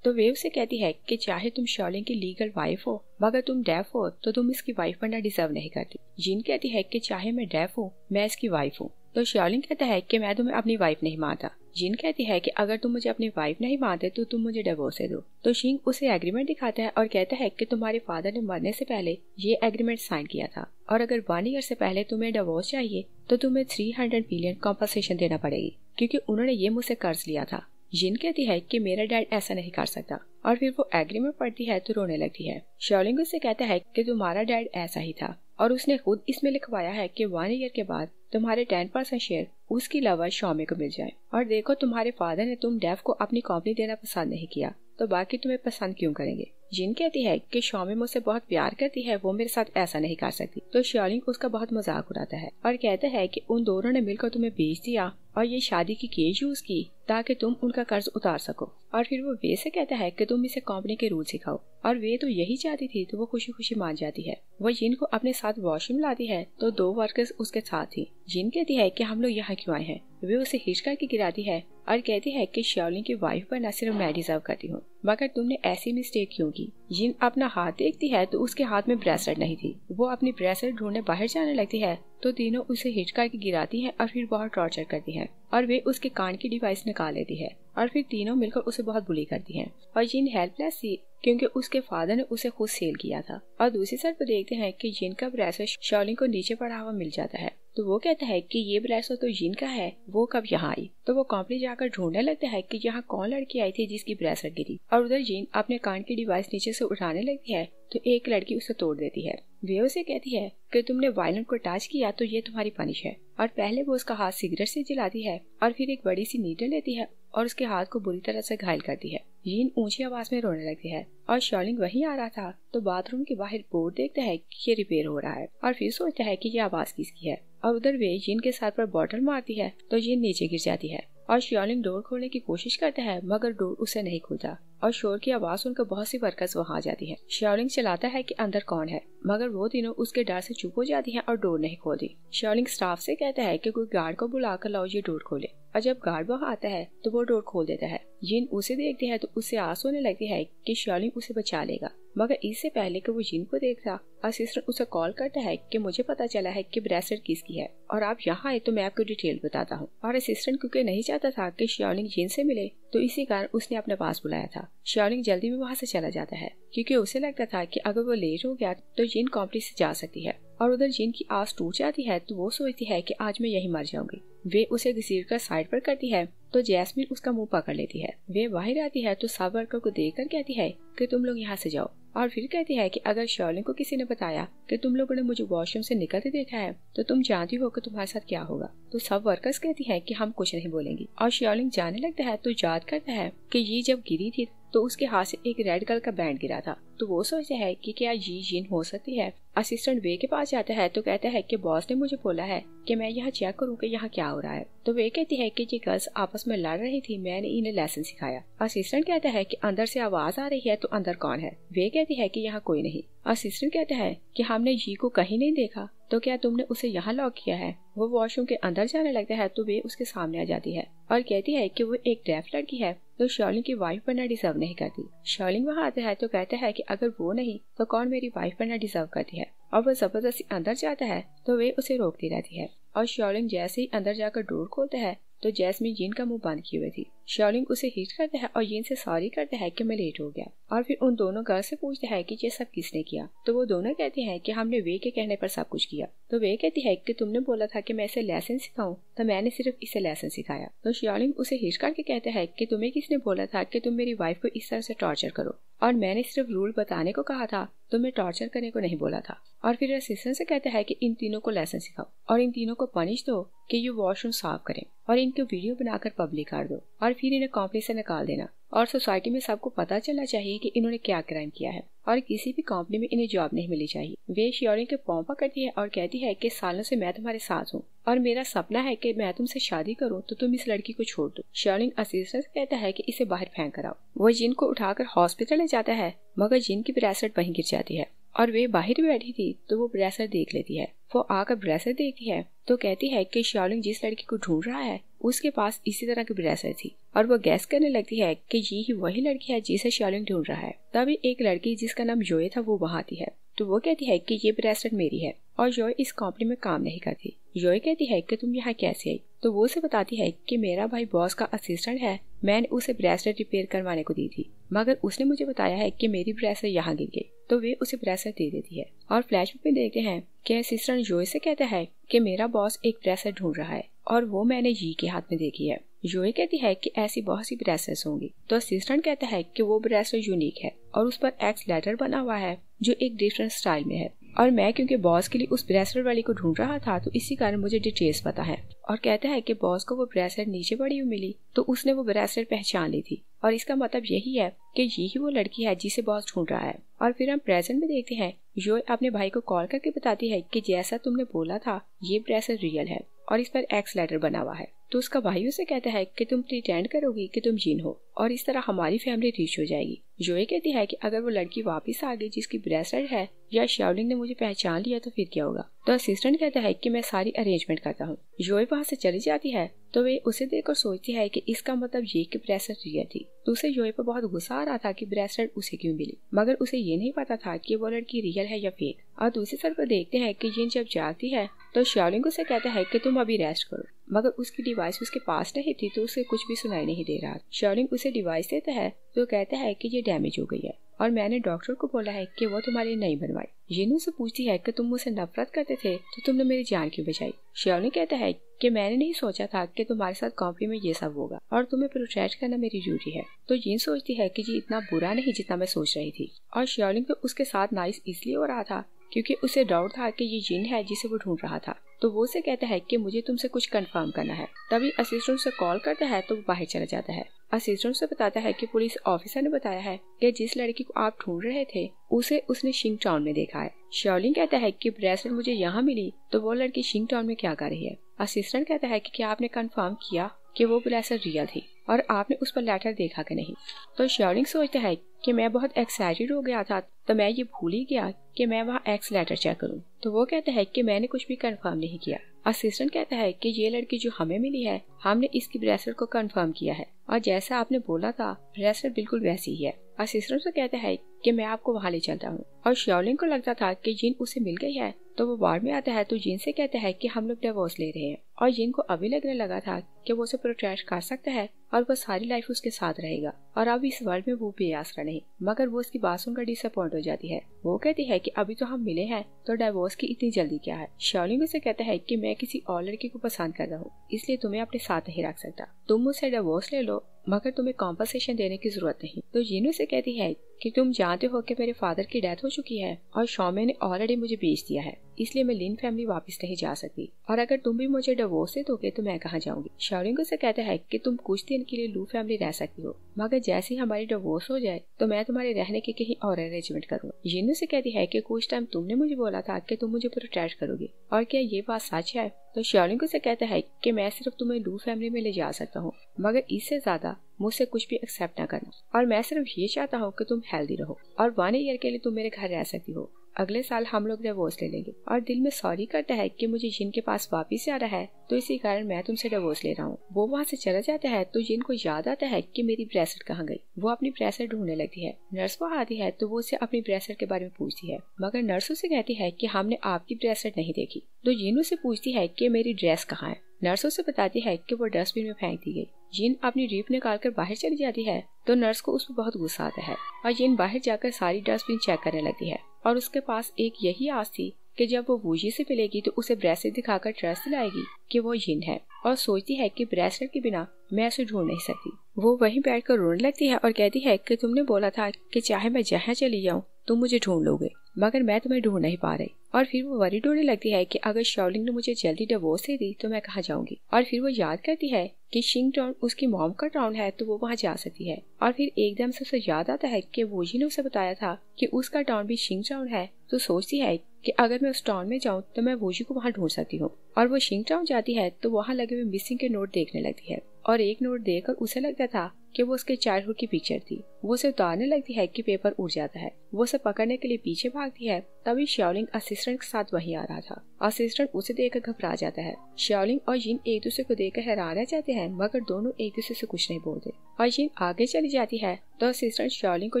तो वे उसे कहती है कि चाहे तुम शॉलिंग की लीगल वाइफ हो मगर तुम डेफ हो तो तुम इसकी वाइफ बनना डिजर्व नहीं करती जिन कहती है कि चाहे मैं डेफ हूँ मैं इसकी वाइफ हूँ तो शॉलिंग कहता है कि मैं तुम्हें अपनी वाइफ नहीं मानता जिन कहती है कि अगर तुम मुझे अपनी वाइफ नहीं मानते तो तुम मुझे डिवोर्स दे दो तो शिंग उसे एग्रीमेंट दिखाता है और कहता है कि तुम्हारे फादर ने मरने से पहले ये एग्रीमेंट साइन किया था और अगर वन ईयर से पहले तुम्हें डिवोर्स चाहिए तो तुम्हें थ्री हंड्रेड मिलियन कॉम्पनसेशन देना पड़ेगी क्योंकि उन्होंने ये मुझसे कर्ज लिया था जिन कहती है कि मेरा डैड ऐसा नहीं कर सकता और फिर वो एग्री में पड़ती है तो रोने लगती है शॉलिंग उससे कहता है कि तुम्हारा डैड ऐसा ही था और उसने खुद इसमें लिखवाया है कि वन ईयर के बाद तुम्हारे टेन परसेंट शेयर उसकी लवर शॉमे को मिल जाए और देखो तुम्हारे फादर ने तुम डेफ को अपनी कंपनी देना पसंद नहीं किया तो बाकी तुम्हें पसंद क्यों करेंगे जिन कहती है कि शॉमी मुझसे बहुत प्यार करती है वो मेरे साथ ऐसा नहीं कर सकती तो शॉलिंग उसका बहुत मजाक उड़ाता है और कहता है कि उन दोनों ने मिलकर तुम्हें बेच दिया और ये शादी की केज यूज की ताकि तुम उनका कर्ज उतार सको और फिर वो वे से कहता है कि तुम इसे कंपनी के रूल सिखाओ और वे तो यही चाहती थी तो वो खुशी खुशी मान जाती है वो जिन को अपने साथ वॉशरूम लाती है तो दो वर्कर्स उसके साथ थी जिन कहती है कि हम लोग यहाँ क्यों आए हैं वे उसे हिचका की गिराती है और कहती है कि श्यावलिन की वाइफ पर न सिर्फ मैं डिजर्व करती हूँ मगर तुमने ऐसी मिस्टेक क्यों की जिन अपना हाथ देखती है तो उसके हाथ में ब्रेसलेट नहीं थी वो अपनी ब्रेसलेट ढूंढने बाहर जाने लगती है तो तीनों उसे हिट करके गिराती है और फिर बहुत टॉर्चर करती है और वे उसके कान की डिवाइस निकाल लेती है और फिर तीनों मिलकर उसे बहुत बुली करती हैं और जिन हेल्पलेस थी क्योंकि उसके फादर ने उसे खुद सेल किया था और दूसरी सर पर तो देखते हैं कि जिन का ब्रेसो शॉलिन को नीचे पड़ा हुआ मिल जाता है तो वो कहता है कि ये ब्रेसो तो जिन का है वो कब यहाँ आई तो वो कॉम्पनी जाकर ढूंढने लगता है कि यहाँ कौन लड़की आई थी जिसकी ब्रेसर गिरी और उधर जिन अपने कान की डिवाइस नीचे से उठाने लगती है तो एक लड़की उसे तोड़ देती है वे उसे कहती है कि तुमने वायलेंट को टच किया तो ये तुम्हारी पनिश है और पहले वो उसका हाथ सिगरेट से जलाती है और फिर एक बड़ी सी नीडल लेती है और उसके हाथ को बुरी तरह से घायल करती है यीन ऊंची आवाज में रोने लगती है और शॉलिंग वहीं आ रहा था तो बाथरूम के बाहर बोर्ड देखता है कि ये रिपेयर हो रहा है और फिर सोचता है कि ये आवाज किसकी है और उधर वे यीन के साथ पर बॉटल मारती है तो यीन नीचे गिर जाती है और श्योलिंग डोर खोलने की कोशिश करता है मगर डोर उसे नहीं खुलता और शोर की आवाज सुनकर बहुत सी वर्कर्स वहाँ आ जाती है श्योलिंग चलाता है कि अंदर कौन है मगर वो तीनों उसके डर से चुप हो जाती है और डोर नहीं खोलती शिवलिंग स्टाफ से कहता है कि कोई गार्ड को बुलाकर लाओ ये डोर खोले और जब गार्ड वहाँ आता है तो वो डोर खोल देता है जिन उसे देखते हैं तो उसे आस होने लगती है कि शर्लिंग उसे बचा लेगा मगर इससे पहले कि वो जिन को देखता असिस्टेंट उसे कॉल करता है कि मुझे पता चला है कि ब्रेसलेट किसकी है और आप यहाँ आए तो मैं आपको डिटेल बताता हूँ और असिस्टेंट क्योंकि नहीं चाहता था कि श्योलिंग जिन से मिले तो इसी कारण उसने अपने पास बुलाया था श्योलिंग जल्दी में वहाँ से चला जाता है क्योंकि उसे लगता था कि अगर वो लेट हो गया तो जिन कॉम्प्लेक्स से जा सकती है और उधर जिन की आस टूट जाती है तो वो सोचती है कि आज मैं यही मर जाऊंगी वे उसे घसीट कर साइड पर करती है तो जैस्मिन उसका मुंह पकड़ लेती है वे बाहर आती है तो सब वर्कर को देख कर कहती है कि तुम लोग यहाँ से जाओ और फिर कहती है कि अगर शॉलिन को किसी ने बताया कि तुम लोगों ने मुझे वॉशरूम से निकलते देखा है तो तुम जानती हो कि तुम्हारे साथ क्या होगा तो सब वर्कर्स कहती है कि हम कुछ नहीं बोलेंगी और शॉलिन जाने लगता है तो याद करता है कि ये जब गिरी थी तो उसके हाथ से एक रेड कलर का बैंड गिरा था तो वो सोचता है कि क्या ये जीन हो सकती है असिस्टेंट वे के पास जाता है तो कहता है कि बॉस ने मुझे बोला है कि मैं यहाँ चेक करूँ कि यहाँ क्या हो रहा है तो वे कहती है कि ये गर्ल्स आपस में लड़ रही थी मैंने इन्हें लेसन सिखाया असिस्टेंट कहता है कि अंदर से आवाज आ रही है तो अंदर कौन है वे कहती है कि यहाँ कोई नहीं असिस्टेंट कहता है कि हमने जी को कहीं नहीं देखा तो क्या तुमने उसे यहाँ लॉक किया है वो वॉशरूम के अंदर जाने लगता है तो वे उसके सामने आ जाती है और कहती है कि वो एक डेफ लड़की है तो शर्लिंग की वाइफ बनना डिजर्व नहीं करती शर्लिंग वहाँ आता है तो कहता है कि अगर वो नहीं तो कौन मेरी वाइफ बनना डिजर्व करती है और वो जबरदस्ती अंदर जाता है तो वे उसे रोकती रहती है और शॉलिंग जैसे ही अंदर जाकर डोर खोलता है तो जैसमिन जीन का मुंह बंद की हुई थी शॉलिंग उसे हिट करता है और जीन से सॉरी करता है कि मैं लेट हो गया और फिर उन दोनों गर्ल से पूछता है कि ये सब किसने किया तो वो दोनों कहते हैं कि हमने वे के कहने पर सब कुछ किया तो वे कहती है कि तुमने बोला था कि मैं इसे लेसन सिखाऊं तो मैंने सिर्फ इसे लेसन सिखाया तो श्योलिंग उसे हिट करके कहता है कि तुम्हें किसने बोला था कि तुम मेरी वाइफ को इस तरह से टॉर्चर करो और मैंने सिर्फ रूल बताने को कहा था तुम्हें तो टॉर्चर करने को नहीं बोला था और फिर असिस्टेंट से कहता है कि इन तीनों को लेसन सिखाओ और इन तीनों को पनिश दो कि ये वॉशरूम साफ करें और इनको वीडियो बनाकर पब्लिक कर दो और फिर इन्हें कॉम्पनी से निकाल देना और सोसाइटी में सबको पता चलना चाहिए कि इन्होंने क्या क्राइम किया है और किसी भी कंपनी में इन्हें जॉब नहीं मिली चाहिए वे श्योरिंग के पाँव करती है और कहती है कि सालों से मैं तुम्हारे साथ हूँ और मेरा सपना है कि मैं तुमसे शादी करूँ तो तुम इस लड़की को छोड़ दो श्योरिंग असिस्टेंट कहता है की इसे बाहर फेंक कराओ वो जिन को उठाकर हॉस्पिटल ले जाता है मगर जिन की ब्रेसलेट वही गिर जाती है और वे बाहर बैठी थी तो वो ब्रेसलेट देख लेती है वो आकर ब्रेसलेट देती है तो कहती है कि श्यालिंग जिस लड़की को ढूंढ रहा है उसके पास इसी तरह की ब्रेसलेट थी और वो गैस करने लगती है कि ही वही लड़की है जिसे श्यालिंग ढूंढ रहा है तभी एक लड़की जिसका नाम जोए था वो वहाँ आती है तो वो कहती है कि ये ब्रेसलेट मेरी है और जोए इस कंपनी में काम नहीं करती जोए कहती है कि तुम यहाँ कैसे आई तो वो उसे बताती है कि मेरा भाई बॉस का असिस्टेंट है मैंने उसे ब्रेसलेट रिपेयर करवाने को दी थी मगर उसने मुझे बताया है कि मेरी ब्रेसलेट यहाँ गिर गई तो वे उसे ब्रेसलेट दे देती है और फ्लैश में देखते हैं कि असिस्टेंट जोए से कहता है कि मेरा बॉस एक ब्रेसलेट ढूंढ रहा है और वो मैंने जी के हाथ में देखी है जोए कहती है कि ऐसी बहुत सी ब्रेसलेट होंगी तो असिस्टेंट कहता है कि वो ब्रेसलेट यूनिक है और उस पर एक्स लेटर बना हुआ है जो एक डिफरेंट स्टाइल में है और मैं क्योंकि बॉस के लिए उस ब्रेसलेट वाली को ढूंढ रहा था तो इसी कारण मुझे डिटेल्स पता है और कहता है कि बॉस को वो ब्रेसलेट नीचे पड़ी हुई मिली तो उसने वो ब्रेसलेट पहचान ली थी और इसका मतलब यही है कि यही वो लड़की है जिसे बॉस ढूंढ रहा है और फिर हम प्रेजेंट में देखते हैं जो अपने भाई को कॉल करके बताती है कि जैसा तुमने बोला था ये ब्रेसलेट रियल है और इस पर एक्स लेटर बना हुआ है तो उसका भाई उसे कहता है कि तुम प्रिटेंड करोगी कि तुम जीन हो और इस तरह हमारी फैमिली रिच हो जाएगी जो ये कहती है कि अगर वो लड़की वापस आ गई जिसकी ब्रेसलेट है या श्यावलिंग ने मुझे पहचान लिया तो फिर क्या होगा तो असिस्टेंट कहता है कि मैं सारी अरेंजमेंट करता हूँ जोए वहाँ से चली जाती है तो वे उसे कर सोचती है की इसका मतलब ये की ब्रेसलेट रिया थी तो उसे जोए पर बहुत गुस्सा आ रहा था की ब्रेसलेट उसे क्यूँ मिली मगर उसे ये नहीं पता था की वो लड़की रियल है या फेक और दूसरी तरफ देखते हैं कि जिन जब जाती है तो श्यालिंग उसे कहता है कि तुम अभी रेस्ट करो मगर उसकी डिवाइस उसके पास नहीं थी तो उसे कुछ भी सुनाई नहीं दे रहा श्यालिंग उसे डिवाइस देता है तो कहता है कि ये डैमेज हो गई है और मैंने डॉक्टर को बोला है कि वो तुम्हारे लिए नहीं बनवाई जिनू से पूछती है कि तुम मुझसे नफरत करते थे तो तुमने मेरी जान क्यों बचाई श्यालिंग कहता है कि मैंने नहीं सोचा था कि तुम्हारे साथ कॉफी में ये सब होगा और तुम्हें प्रोटेक्ट करना मेरी ड्यूटी है तो जिन सोचती है कि जी इतना बुरा नहीं जितना मैं सोच रही थी और श्योलिंग तो उसके साथ नाइस इसलिए हो रहा था क्योंकि उसे डाउट था कि ये जिन है जिसे वो ढूंढ रहा था तो वो उसे कहता है कि मुझे तुमसे कुछ कंफर्म करना है तभी असिस्टेंट से कॉल करता है तो वो बाहर चला जाता है असिस्टेंट से बताता है कि पुलिस ऑफिसर ने बताया है कि जिस लड़की को आप ढूंढ रहे थे उसे उसने शिंग टाउन में देखा है श्योलिंग कहता है कि ब्रेसलेट मुझे यहाँ मिली तो वो लड़की शिंग टाउन में क्या कर रही है असिस्टेंट कहता है कि क्या आपने कंफर्म किया कि वो बुलासा रियल थी और आपने उस पर लेटर देखा कि नहीं तो श्योरिंग सोचता है कि मैं बहुत एक्साइटेड हो गया था तो मैं ये भूल ही गया कि मैं वहाँ एक्स लेटर चेक करूँ तो वो कहता है कि मैंने कुछ भी कंफर्म नहीं किया असिस्टेंट कहता है कि ये लड़की जो हमें मिली है हमने इसकी ब्रेसलेट को कंफर्म किया है और जैसा आपने बोला था ब्रेसलेट बिल्कुल वैसी ही है असिस्टेंट तो कहता है कि मैं आपको वहाँ ले चलता हूँ और श्योलिंग को लगता था कि जिन उसे मिल गई है तो वो बाढ़ में आता है तो जिन से कहता है कि हम लोग डिवोर्स ले रहे हैं और जिन को अभी लगने लगा था कि वो उसे प्रोटेस्ट कर सकता है और वो सारी लाइफ उसके साथ रहेगा और अब इस वर्ल्ड में वो बेआसरा नहीं मगर वो उसकी बात सुनकर डिसअपॉइंट हो जाती है वो कहती है कि अभी तो हम मिले हैं तो डाइवोर्स की इतनी जल्दी क्या है शॉलिंग उसे कहता है कि मैं किसी और लड़की को पसंद कर रहा हूँ इसलिए तुम्हें अपने साथ नहीं रख सकता तुम उसे डिवोर्स ले लो मगर तुम्हें कॉम्पनसेशन देने की जरूरत नहीं तो जीनू से कहती है कि तुम जानते हो कि मेरे फादर की डेथ हो चुकी है और शोमे ने ऑलरेडी मुझे बेच दिया है इसलिए मैं लिन फैमिली वापस नहीं जा सकती और अगर तुम भी मुझे डिवोर्स दे दोगे तो मैं कहाँ जाऊंगी शोरिंग से कहता है कि तुम कुछ दिन के लिए लू फैमिली रह सकती हो मगर जैसे ही हमारी डिवोर्स हो जाए तो मैं तुम्हारे रहने के कहीं और अरेंजमेंट करूँ जिन से कहती है की कुछ टाइम तुमने मुझे बोला था की तुम मुझे प्रोटेक्ट करोगे और क्या ये बात सच है तो शोरिंग से कहता है की मैं सिर्फ तुम्हें लू फैमिली में ले जा सकता हूँ मगर इससे ज्यादा मुझसे कुछ भी एक्सेप्ट ना करना और मैं सिर्फ ये चाहता हूँ कि तुम हेल्दी रहो और वन ईयर के लिए तुम मेरे घर रह सकती हो अगले साल हम लोग डिवोर्स ले लेंगे और दिल में सॉरी करता है कि मुझे जिन के पास आ रहा है तो इसी कारण मैं तुमसे डिवोर्स ले रहा हूँ वो वहाँ से चला जाता है तो जिन को याद आता है कि मेरी ब्रेसलेट कहाँ गई वो अपनी ब्रेसलेट ढूंढने लगती है नर्स वहाँ आती है तो वो उसे अपनी ब्रेसलेट के बारे में पूछती है मगर नर्स उसे कहती है की हमने आपकी ब्रेसलेट नहीं देखी तो जिन उसे पूछती है की मेरी ड्रेस कहाँ है नर्स उसे बताती है कि वो डस्टबिन में फेंक दी गई जिन अपनी रीप निकाल कर बाहर चली जाती है तो नर्स को उस पर बहुत गुस्सा आता है और जिन बाहर जाकर सारी डस्टबिन चेक करने लगती है और उसके पास एक यही आस थी कि जब वो बूजी से मिलेगी तो उसे ब्रेसलेट दिखाकर ट्रस्ट दिलाएगी कि वो जिन है और सोचती है कि ब्रेसलेट के बिना मैं उसे ढूंढ नहीं सकती वो वहीं बैठकर रोने लगती है और कहती है कि तुमने बोला था कि चाहे मैं जहाँ चली जाऊँ तुम मुझे ढूंढ लोगे मगर मैं तुम्हें ढूंढ नहीं पा रही और फिर वो वरीड होने लगती है कि अगर शाओलिंग ने मुझे जल्दी डिवोर्स दे दी तो मैं कहाँ जाऊंगी और फिर वो याद करती है कि शिंग टाउन उसकी मॉम का टाउन है तो वो वहाँ जा सकती है और फिर एकदम से उसे याद आता है कि वो जी ने उसे बताया था कि उसका टाउन भी शिंग टाउन है तो सोचती है कि अगर मैं उस टाउन में जाऊँ तो मैं वोजी को वहाँ ढूंढ सकती हूँ और वो शिंग टाउन जाती है तो वहाँ लगे हुए मिसिंग के नोट देखने लगती है और एक नोट देखकर उसे लगता था कि वो उसके चाइल्डहुड की पिक्चर थी वो उसे उतारने लगती है कि पेपर उड़ जाता है वो उसे पकड़ने के लिए पीछे भागती है तभी श्यालिंग असिस्टेंट के साथ वहीं आ रहा था असिस्टेंट उसे देखकर घबरा जाता है श्यालिंग और जिन एक दूसरे को देखकर हैरान रह जाते हैं मगर दोनों एक दूसरे से कुछ नहीं बोलते और जिन आगे चली जाती है तो असिस्टेंट श्यालिंग को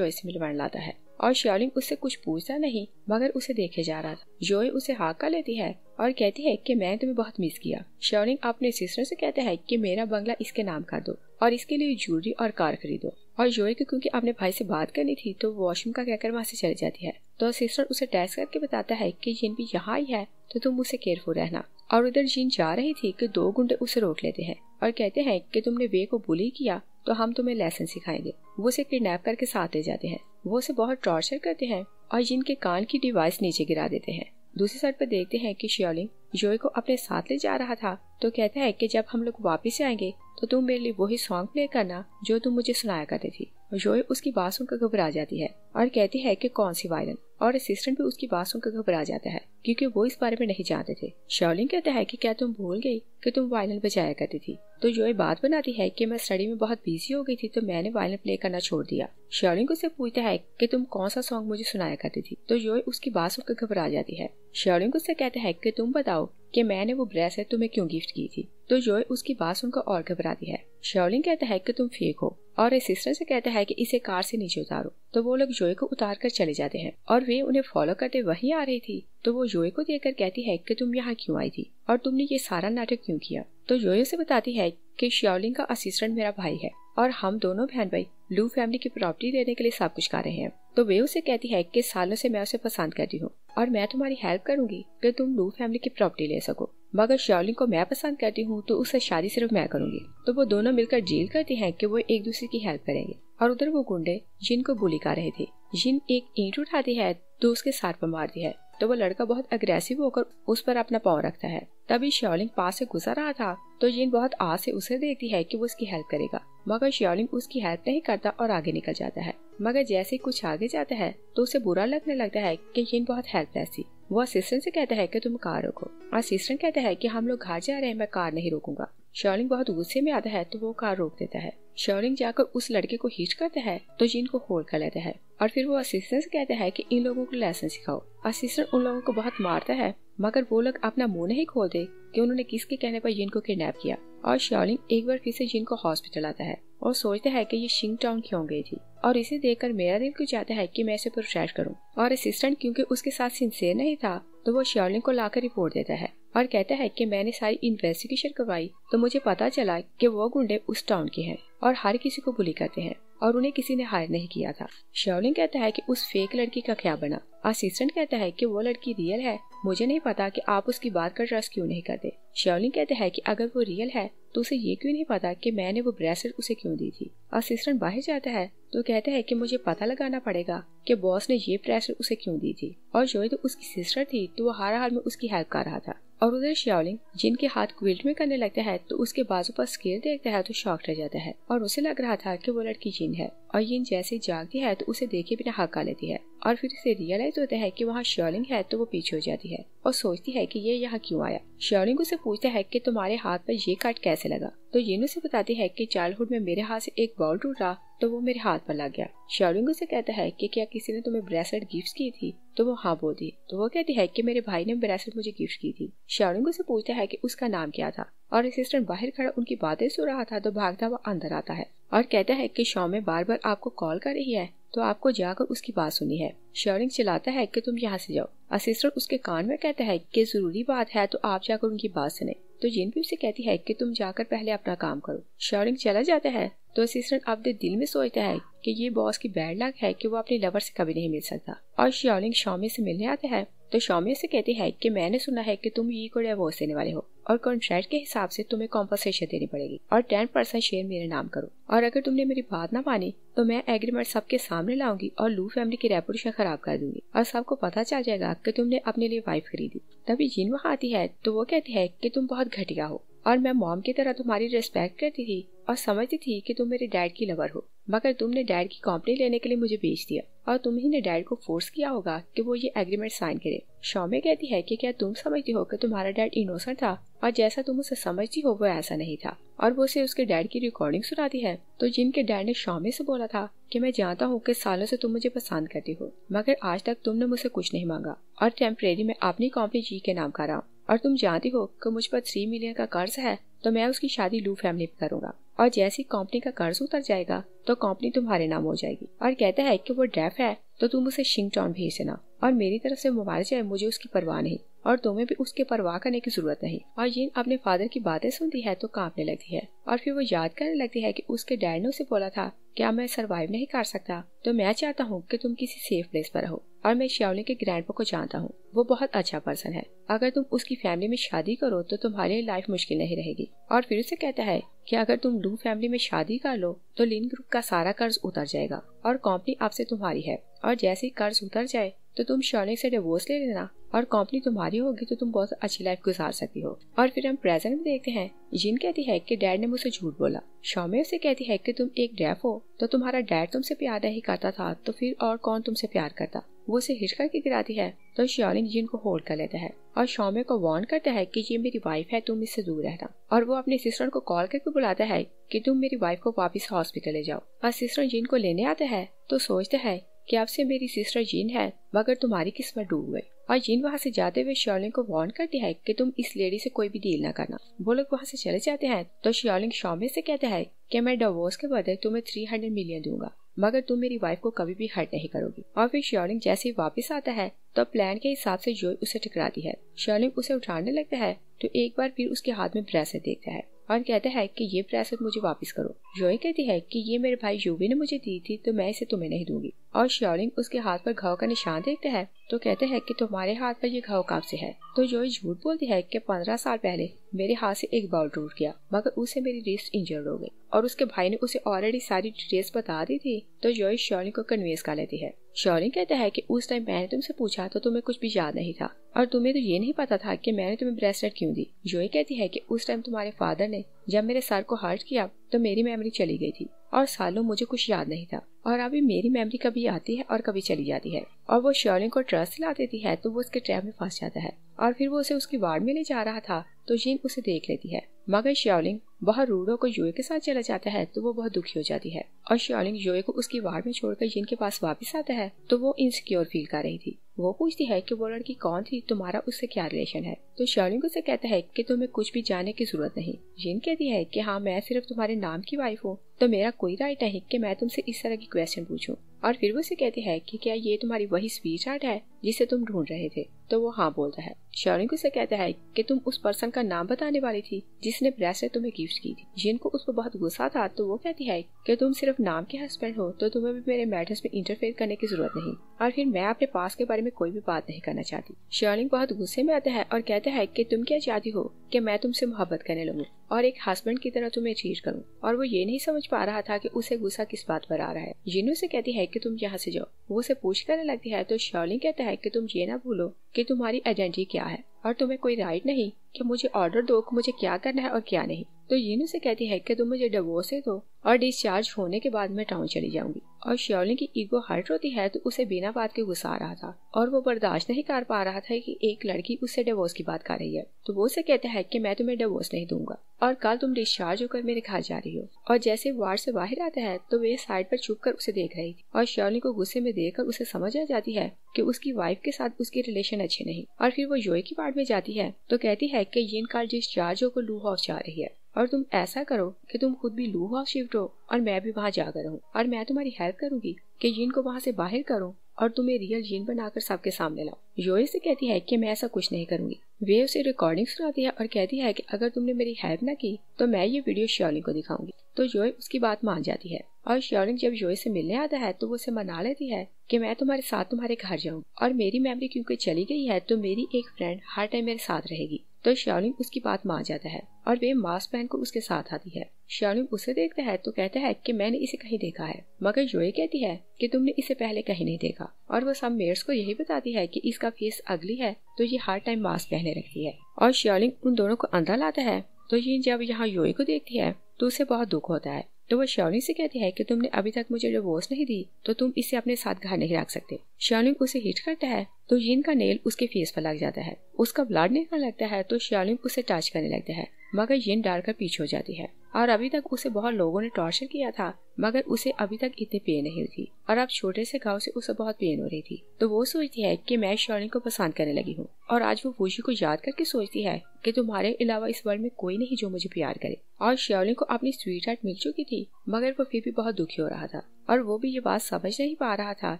जोय से मिलवाने लाता है और श्यालिंग उससे कुछ पूछता नहीं मगर उसे देखे जा रहा था जोय उसे हाक कर लेती है और कहती है कि मैंने तुम्हें बहुत मिस किया शर्लिंग अपने सिस्टर से कहता है कि मेरा बंगला इसके नाम का दो और इसके लिए ज्वेलरी और कार खरीदो और जोरी को क्योंकि अपने भाई से बात करनी थी तो वॉशरूम का कहकर वहाँ से चली जाती है तो सिस्टर उसे टेस्ट करके बताता है कि जिन भी यहाँ ही है तो तुम उसे केयरफुल रहना और उधर जीन जा रही थी कि दो गुंडे उसे रोक लेते हैं और कहते हैं कि तुमने वे को बुली किया तो हम तुम्हें लेसन सिखाएंगे वो उसे किडनैप करके साथ ले जाते हैं वो उसे बहुत टॉर्चर करते हैं और जिनके कान की डिवाइस नीचे गिरा देते हैं दूसरी साइड पर देखते हैं कि शियोलिंग जोए को अपने साथ ले जा रहा था तो कहता है कि जब हम लोग वापिस आएंगे तो तुम मेरे लिए वही सॉन्ग प्ले करना जो तुम मुझे सुनाया करती थी जोए उसकी बात सुनकर घबरा जाती है और कहती है कि कौन सी वायलन और असिस्टेंट भी उसकी बात सुनकर घबरा जाता है क्योंकि वो इस बारे में नहीं जानते थे शाओलिन कहता है कि क्या तुम भूल गई कि तुम वायलिन बजाया करती थी तो ये बात बनाती है कि मैं स्टडी में बहुत बिजी हो गई थी तो मैंने वायलिन प्ले करना छोड़ दिया शाओलिन को से पूछता है कि तुम कौन सा सॉन्ग मुझे सुनाया करती थी तो यो उसकी बात सुनकर घबरा जाती है शाओलिन को से कहता है कि तुम बताओ कि मैंने वो ब्रेसलेट तुम्हें तो क्यों गिफ्ट की थी तो जोय उसकी बात सुनकर और घबरा है श्योलिंग कहता है कि तुम फेक हो और सिस्टर से कहता है कि इसे कार से नीचे उतारो तो वो लोग जोए को उतार कर चले जाते हैं और वे उन्हें फॉलो करते वही आ रही थी तो वो जोए को देखकर कहती है कि तुम यहाँ क्यों आई थी और तुमने ये सारा नाटक क्यों किया तो जोए से बताती है कि श्योलिंग का असिस्टेंट मेरा भाई है और हम दोनों बहन भाई लू फैमिली की प्रॉपर्टी देने के लिए सब कुछ कर रहे हैं तो वे उसे कहती है कि सालों से मैं उसे पसंद करती हूँ और मैं तुम्हारी हेल्प करूंगी कि तो तुम लू फैमिली की प्रॉपर्टी ले सको मगर श्योलिन को मैं पसंद करती हूँ तो उससे शादी सिर्फ मैं करूंगी तो वो दोनों मिलकर जेल करते हैं कि वो एक दूसरे की हेल्प करेंगे और उधर वो गुंडे जिन को गोली खा रहे थे जिन एक ईंट उठाती है तो उसके साथ पर मारती है तो वो लड़का बहुत अग्रेसिव होकर उस पर अपना पाँव रखता है तभी श्योलिंग पास से गुजर रहा था तो जिन बहुत आस से उसे देखती है कि वो उसकी हेल्प करेगा मगर श्योलिंग उसकी हेल्प नहीं करता और आगे निकल जाता है मगर जैसे ही कुछ आगे जाता है तो उसे बुरा लगने लगता है कि यिन बहुत हेल्पलेस थी वो असिस्टेंट से कहता है कि तुम कार रोको असिस्टेंट कहता है कि हम लोग घर जा रहे हैं मैं कार नहीं रोकूंगा शॉलिंग बहुत गुस्से में आता है तो वो कार रोक देता है शॉलिंग जाकर उस लड़के को हिट करता है तो जिन को होल्ड कर लेता है और फिर वो असिस्टेंट कहता है कि इन लोगों को लेसन सिखाओ असिस्टेंट उन लोगों को बहुत मारता है मगर वो लोग अपना मुंह नहीं खोलते कि उन्होंने किसके कहने पर जिन को किडनैप किया और शर्लिंग एक बार फिर से जिन को हॉस्पिटल आता है और सोचता है कि ये शिंग टाउन क्यों गई थी और इसे देखकर मेरा दिल क्यों चाहता है कि मैं इसे प्रोटेक्ट करूं और असिस्टेंट क्योंकि उसके साथ सिंसेयर नहीं था तो वो श्योलिन को लाकर रिपोर्ट देता है और कहता है कि मैंने सारी इन्वेस्टिगेशन करवाई तो मुझे पता चला कि वो गुंडे उस टाउन के हैं और हर किसी को बुली करते हैं और उन्हें किसी ने हायर नहीं किया था श्योलिन कहता है कि उस फेक लड़की का क्या बना असिस्टेंट कहता है कि वो लड़की रियल है मुझे नहीं पता कि आप उसकी बात का ट्रस्ट क्यों नहीं करते श्योलिन कहता है कि अगर वो रियल है तो उसे ये क्यों नहीं पता कि मैंने वो ब्रेसलेट उसे क्यों दी थी असिस्टेंट बाहर जाता है तो कहता है कि मुझे पता लगाना पड़ेगा कि बॉस ने ये ब्रेसलेट उसे क्यों दी थी और जो तो उसकी सिस्टर थी तो वो हर हाल में उसकी हेल्प कर रहा था और उधर श्यावलिंग जिनके हाथ क्विल्ट में करने लगता है तो उसके बाजू पर स्केल देखता है तो शौक रह जाता है और उसे लग रहा था कि वो लड़की जिन है और ये जैसे जागती है तो उसे देखे बिना हका लेती है और फिर उसे रियलाइज होता है कि वहाँ श्योलिंग है तो वो पीछे हो जाती है और सोचती है कि ये यहाँ क्यों आया श्योलिंग उसे पूछता है कि तुम्हारे हाथ पर ये काट कैसे लगा तो ये उसे बताती है कि चाइल्डहुड में मेरे हाथ से एक बॉल टूट रहा तो वो मेरे हाथ पर लग गया श्योरिंग से कहता है कि क्या किसी ने तुम्हें ब्रेसलेट गिफ्ट की थी तो वो हाँ बोलती तो वो कहती है कि मेरे भाई ने ब्रेसलेट मुझे गिफ्ट की थी श्योरिंग से पूछता है कि उसका नाम क्या था और असिस्टेंट बाहर खड़ा उनकी बातें सुन रहा था तो भागता हुआ अंदर आता है और कहता है की शॉमे में बार बार आपको कॉल कर रही है तो आपको जाकर उसकी बात सुनी है श्योरिंग चलाता है कि तुम यहाँ से जाओ असिस्टेंट उसके कान में कहता है कि जरूरी बात है तो आप जाकर उनकी बात सुने तो जिन भी उसे कहती है कि तुम जाकर पहले अपना काम करो श्योरिंग चला जाता है तो असिस्टेंट अब दिल में सोचता है कि ये बॉस की बैड लक है कि वो अपने लवर से कभी नहीं मिल सकता और श्योलिंग शॉमे से मिलने आता है तो शॉमे से कहती है कि मैंने सुना है कि तुम ये को डिवोर्स देने वाले हो और कॉन्ट्रैक्ट के हिसाब से तुम्हें कॉम्पनसेशन देनी पड़ेगी और टेन परसेंट शेयर मेरे नाम करो और अगर तुमने मेरी बात ना मानी तो मैं एग्रीमेंट सबके सामने लाऊंगी और लू फैमिली की रेपुटेशन खराब कर दूंगी और सबको पता चल जाएगा कि तुमने अपने लिए वाइफ खरीदी तभी जिन वहाँ आती है तो वो कहती है कि तुम बहुत घटिया हो और मैं मॉम की तरह तुम्हारी रिस्पेक्ट करती थी और समझती थी कि तुम मेरे डैड की लवर हो मगर तुमने डैड की कंपनी लेने के लिए मुझे बेच दिया और तुम्ही ने डैड को फोर्स किया होगा कि वो ये एग्रीमेंट साइन करे शौम्य कहती है कि क्या तुम समझती हो कि तुम्हारा डैड इनोसेंट था और जैसा तुम उसे समझती हो वो ऐसा नहीं था और वो उसे उसके डैड की रिकॉर्डिंग सुनाती है तो जिनके डैड ने शौम्य से बोला था कि मैं जानता हूँ कि सालों से तुम मुझे पसंद करती हो मगर आज तक तुमने मुझसे कुछ नहीं मांगा और टेम्परेरी में अपनी कंपनी जी के नाम कर रहा हूँ और तुम जानती हो कि मुझ पर थ्री मिलियन का कर्ज है तो मैं उसकी शादी लू फैमिली पे करूँगा और जैसे कंपनी का कर्ज उतर जाएगा तो कंपनी तुम्हारे नाम हो जाएगी और कहता है कि वो डेफ है तो तुम उसे शिंगटॉन भेज देना और मेरी तरफ से मुबारक है मुझे उसकी परवाह नहीं और तुम्हें भी उसके परवाह करने की जरूरत नहीं और जिन अपने फादर की बातें सुनती है तो कांपने लगती है और फिर वो याद करने लगती है कि उसके डैड ने उसे बोला था क्या मैं सरवाइव नहीं कर सकता तो मैं चाहता हूँ कि तुम किसी सेफ प्लेस पर रहो और मैं श्यावली के ग्रैंडपा को जानता हूँ वो बहुत अच्छा पर्सन है अगर तुम उसकी फैमिली में शादी करो तो तुम्हारे लिए लाइफ मुश्किल नहीं रहेगी और फिर उसे कहता है कि अगर तुम डू फैमिली में शादी कर लो तो लिन ग्रुप का सारा कर्ज उतर जाएगा और कंपनी आपसे तुम्हारी है और जैसे ही कर्ज उतर जाए तो तुम श्योलिंग से डिवोर्स ले लेना और कंपनी तुम्हारी होगी तो तुम बहुत अच्छी लाइफ गुजार सकती हो और फिर हम प्रेजेंट में देखते हैं जिन कहती है कि डैड ने मुझसे झूठ बोला शौम्य उसे कहती है कि तुम एक डेफ हो तो तुम्हारा डैड तुमसे प्यार नहीं करता था तो फिर और कौन तुमसे प्यार करता वो उसे हिट करके गिराती है तो श्योलिन जिन को होल्ड कर लेता है और शोमे को वार्न करता है कि ये मेरी वाइफ है तुम इससे दूर रहना और वो अपने सिस्टर को कॉल करके बुलाता है कि तुम मेरी वाइफ को वापस हॉस्पिटल ले जाओ और सिस्टर जिन को लेने आता है तो सोचता है कि से मेरी सिस्टर जिन है मगर तुम्हारी किस्मत डूब गई और जिन वहाँ से जाते हुए श्योलिंग को वार्न करती है कि तुम इस लेडी से कोई भी डील ना करना वो लोग वहाँ से चले जाते हैं तो श्योलिंग शोमे से कहता है कि मैं डवोर्स के बदले तुम्हें थ्री हंड्रेड मिलियन दूंगा मगर तुम मेरी वाइफ को कभी भी हर्ट नहीं करोगी और फिर श्योरिंग जैसे ही वापस आता है तो प्लान के हिसाब से जोई उसे टकराती है श्योरिंग उसे उठाने लगता है तो एक बार फिर उसके हाथ में ब्रेसलेट देखता है और कहता है कि ये ब्रेसलेट मुझे वापस करो जोई कहती है कि ये मेरे भाई योगी ने मुझे दी थी तो मैं इसे तुम्हें नहीं दूंगी और श्योरिंग उसके हाथ पर घाव का निशान देखता है तो कहते हैं कि तुम्हारे हाथ पर ये घाव कब से है तो जो झूठ बोलती है कि पंद्रह साल पहले मेरे हाथ से एक बॉल टूट गया मगर उसे मेरी रिस्ट इंजर्ड हो गई और उसके भाई ने उसे ऑलरेडी सारी डिटेल्स बता दी थी तो जोई श्योरिंग को कन्विंस कर लेती है श्योरिंग कहता है कि उस टाइम मैंने तुमसे पूछा तो तुम्हें कुछ भी याद नहीं था और तुम्हें तो ये नहीं पता था कि मैंने तुम्हें ब्रेसलेट क्यों दी जोई कहती है कि उस टाइम तुम्हारे फादर ने जब मेरे सर को हर्ट किया तो मेरी मेमोरी चली गई थी और सालों मुझे कुछ याद नहीं था और अभी मेरी मेमोरी कभी आती है और कभी चली जाती है और वो शर्लिन को ट्रस्ट ला देती है तो वो उसके ट्रैप में फंस जाता है और फिर वो उसे उसकी वार्ड में ले जा रहा था तो जीन उसे देख लेती है मगर श्योलिंग वह रूडो को जोए के साथ चला जाता है तो वो बहुत दुखी हो जाती है और श्योलिंग जोए को उसकी वार्ड में छोड़कर जिन के पास वापस आता है तो वो इनसिक्योर फील कर रही थी वो पूछती है कि वो लड़की कौन थी तुम्हारा उससे क्या रिलेशन है तो श्योलिंग उसे कहता है कि तुम्हें कुछ भी जाने की जरूरत नहीं जिन कहती है कि हाँ मैं सिर्फ तुम्हारे नाम की वाइफ हूँ तो मेरा कोई राइट है कि मैं तुमसे इस तरह की क्वेश्चन पूछूं और फिर वो उसे कहती है कि क्या ये तुम्हारी वही स्वीट हार्ट है जिसे तुम ढूंढ रहे थे तो वो हाँ बोलता है शोरिंग उसे कहता है कि तुम उस पर्सन का नाम बताने वाली थी जिसने ब्रेसलेट तुम्हें गिफ्ट की थी जिनको उस पर बहुत गुस्सा था तो वो कहती है कि तुम सिर्फ नाम के हस्बैंड हो तो तुम्हें भी मेरे मैटर्स में इंटरफेयर करने की जरूरत नहीं और फिर मैं अपने पास के बारे में कोई भी बात नहीं करना चाहती शोरिंग बहुत गुस्से में आता है और कहता है की तुम क्या चाहती हो की मैं तुमसे मोहब्बत करने लगूँ और एक हस्बैंड की तरह तुम्हें चीज करूँ और वो ये नहीं समझ पा रहा था कि उसे गुस्सा किस बात पर आ रहा है जिनू से कहती है कि तुम यहाँ से जाओ वो उसे पूछ करने लगती है तो श्योलिंग कहता है कि तुम ये ना भूलो कि तुम्हारी आइडेंटिटी क्या है और तुम्हें कोई राइट नहीं कि मुझे ऑर्डर दो कि मुझे क्या करना है और क्या नहीं तो जीनू से कहती है कि तुम मुझे डिवोर्स दो और डिस्चार्ज होने के बाद मैं टाउन चली जाऊंगी और श्योली की ईगो हर्ट होती है तो उसे बिना बात के गुस्सा आ रहा था और वो बर्दाश्त नहीं कर पा रहा था कि एक लड़की उससे डिवोर्स की बात कर रही है तो वो उसे कहता है कि मैं तुम्हें डिवोर्स नहीं दूंगा और कल तुम डिस्चार्ज होकर मेरे घर जा रही हो और जैसे वार्ड से बाहर आता है तो वे साइड पर छुप कर उसे देख रही थी और श्योली को गुस्से में देख कर उसे समझ आ जाती है की उसकी वाइफ के साथ उसकी रिलेशन अच्छे नहीं और फिर वो जोई की वार्ड में जाती है तो कहती है की यिन कल डिस्चार्ज होकर लू हाउस जा रही है और तुम ऐसा करो कि तुम खुद भी लू हाउस शिफ्ट हो और मैं भी वहाँ जाकर रहूँ और मैं तुम्हारी हेल्प करूंगी कि जिन को वहाँ से बाहर करो और तुम्हें रियल जीन बनाकर सबके सामने लाओ योए से कहती है कि मैं ऐसा कुछ नहीं करूंगी वे उसे रिकॉर्डिंग सुनाती है और कहती है कि अगर तुमने मेरी हेल्प ना की तो मैं ये वीडियो श्योलिंग को दिखाऊंगी तो जोए उसकी बात मान जाती है और श्योलिंग जब जोए से मिलने आता है तो वो उसे मना लेती है कि मैं तुम्हारे साथ तुम्हारे घर जाऊँ और मेरी मेमोरी क्योंकि चली गई है तो मेरी एक फ्रेंड हर टाइम मेरे साथ रहेगी तो श्यालिम उसकी बात मान जाता है और वे मास्क पहन को उसके साथ आती है श्यालिम उसे देखता है तो कहता है कि मैंने इसे कहीं देखा है मगर जोए कहती है कि तुमने इसे पहले कहीं नहीं देखा और वो सब मेयर्स को यही बताती है कि इसका फेस अगली है तो ये हर टाइम मास्क पहने रखती है और श्यालिम उन दोनों को अंदर लाता है तो ये जब यहाँ योई को देखती है तो उसे बहुत दुख होता है तो वो श्योलिंग से कहती है कि तुमने अभी तक मुझे डिवोर्स नहीं दी तो तुम इसे अपने साथ घर नहीं रख सकते श्योलिंग उसे हिट करता है तो यिन का नेल उसके फेस पर लग जाता है उसका ब्लड निकलने लगता है तो श्यालिम उसे टच करने लगता है मगर यिन डर कर पीछे हो जाती है और अभी तक उसे बहुत लोगों ने टॉर्चर किया था मगर उसे अभी तक इतनी पेन नहीं हुई थी और अब छोटे से गाँव से उसे बहुत पेन हो रही थी तो वो सोचती है कि मैं शॉलिन को पसंद करने लगी हूँ और आज वो खुशी को याद करके सोचती है कि तुम्हारे अलावा इस वर्ल्ड में कोई नहीं जो मुझे प्यार करे और श्योलिन को अपनी स्वीट हार्ट मिल चुकी थी मगर वो फिर भी बहुत दुखी हो रहा था और वो भी ये बात समझ नहीं पा रहा था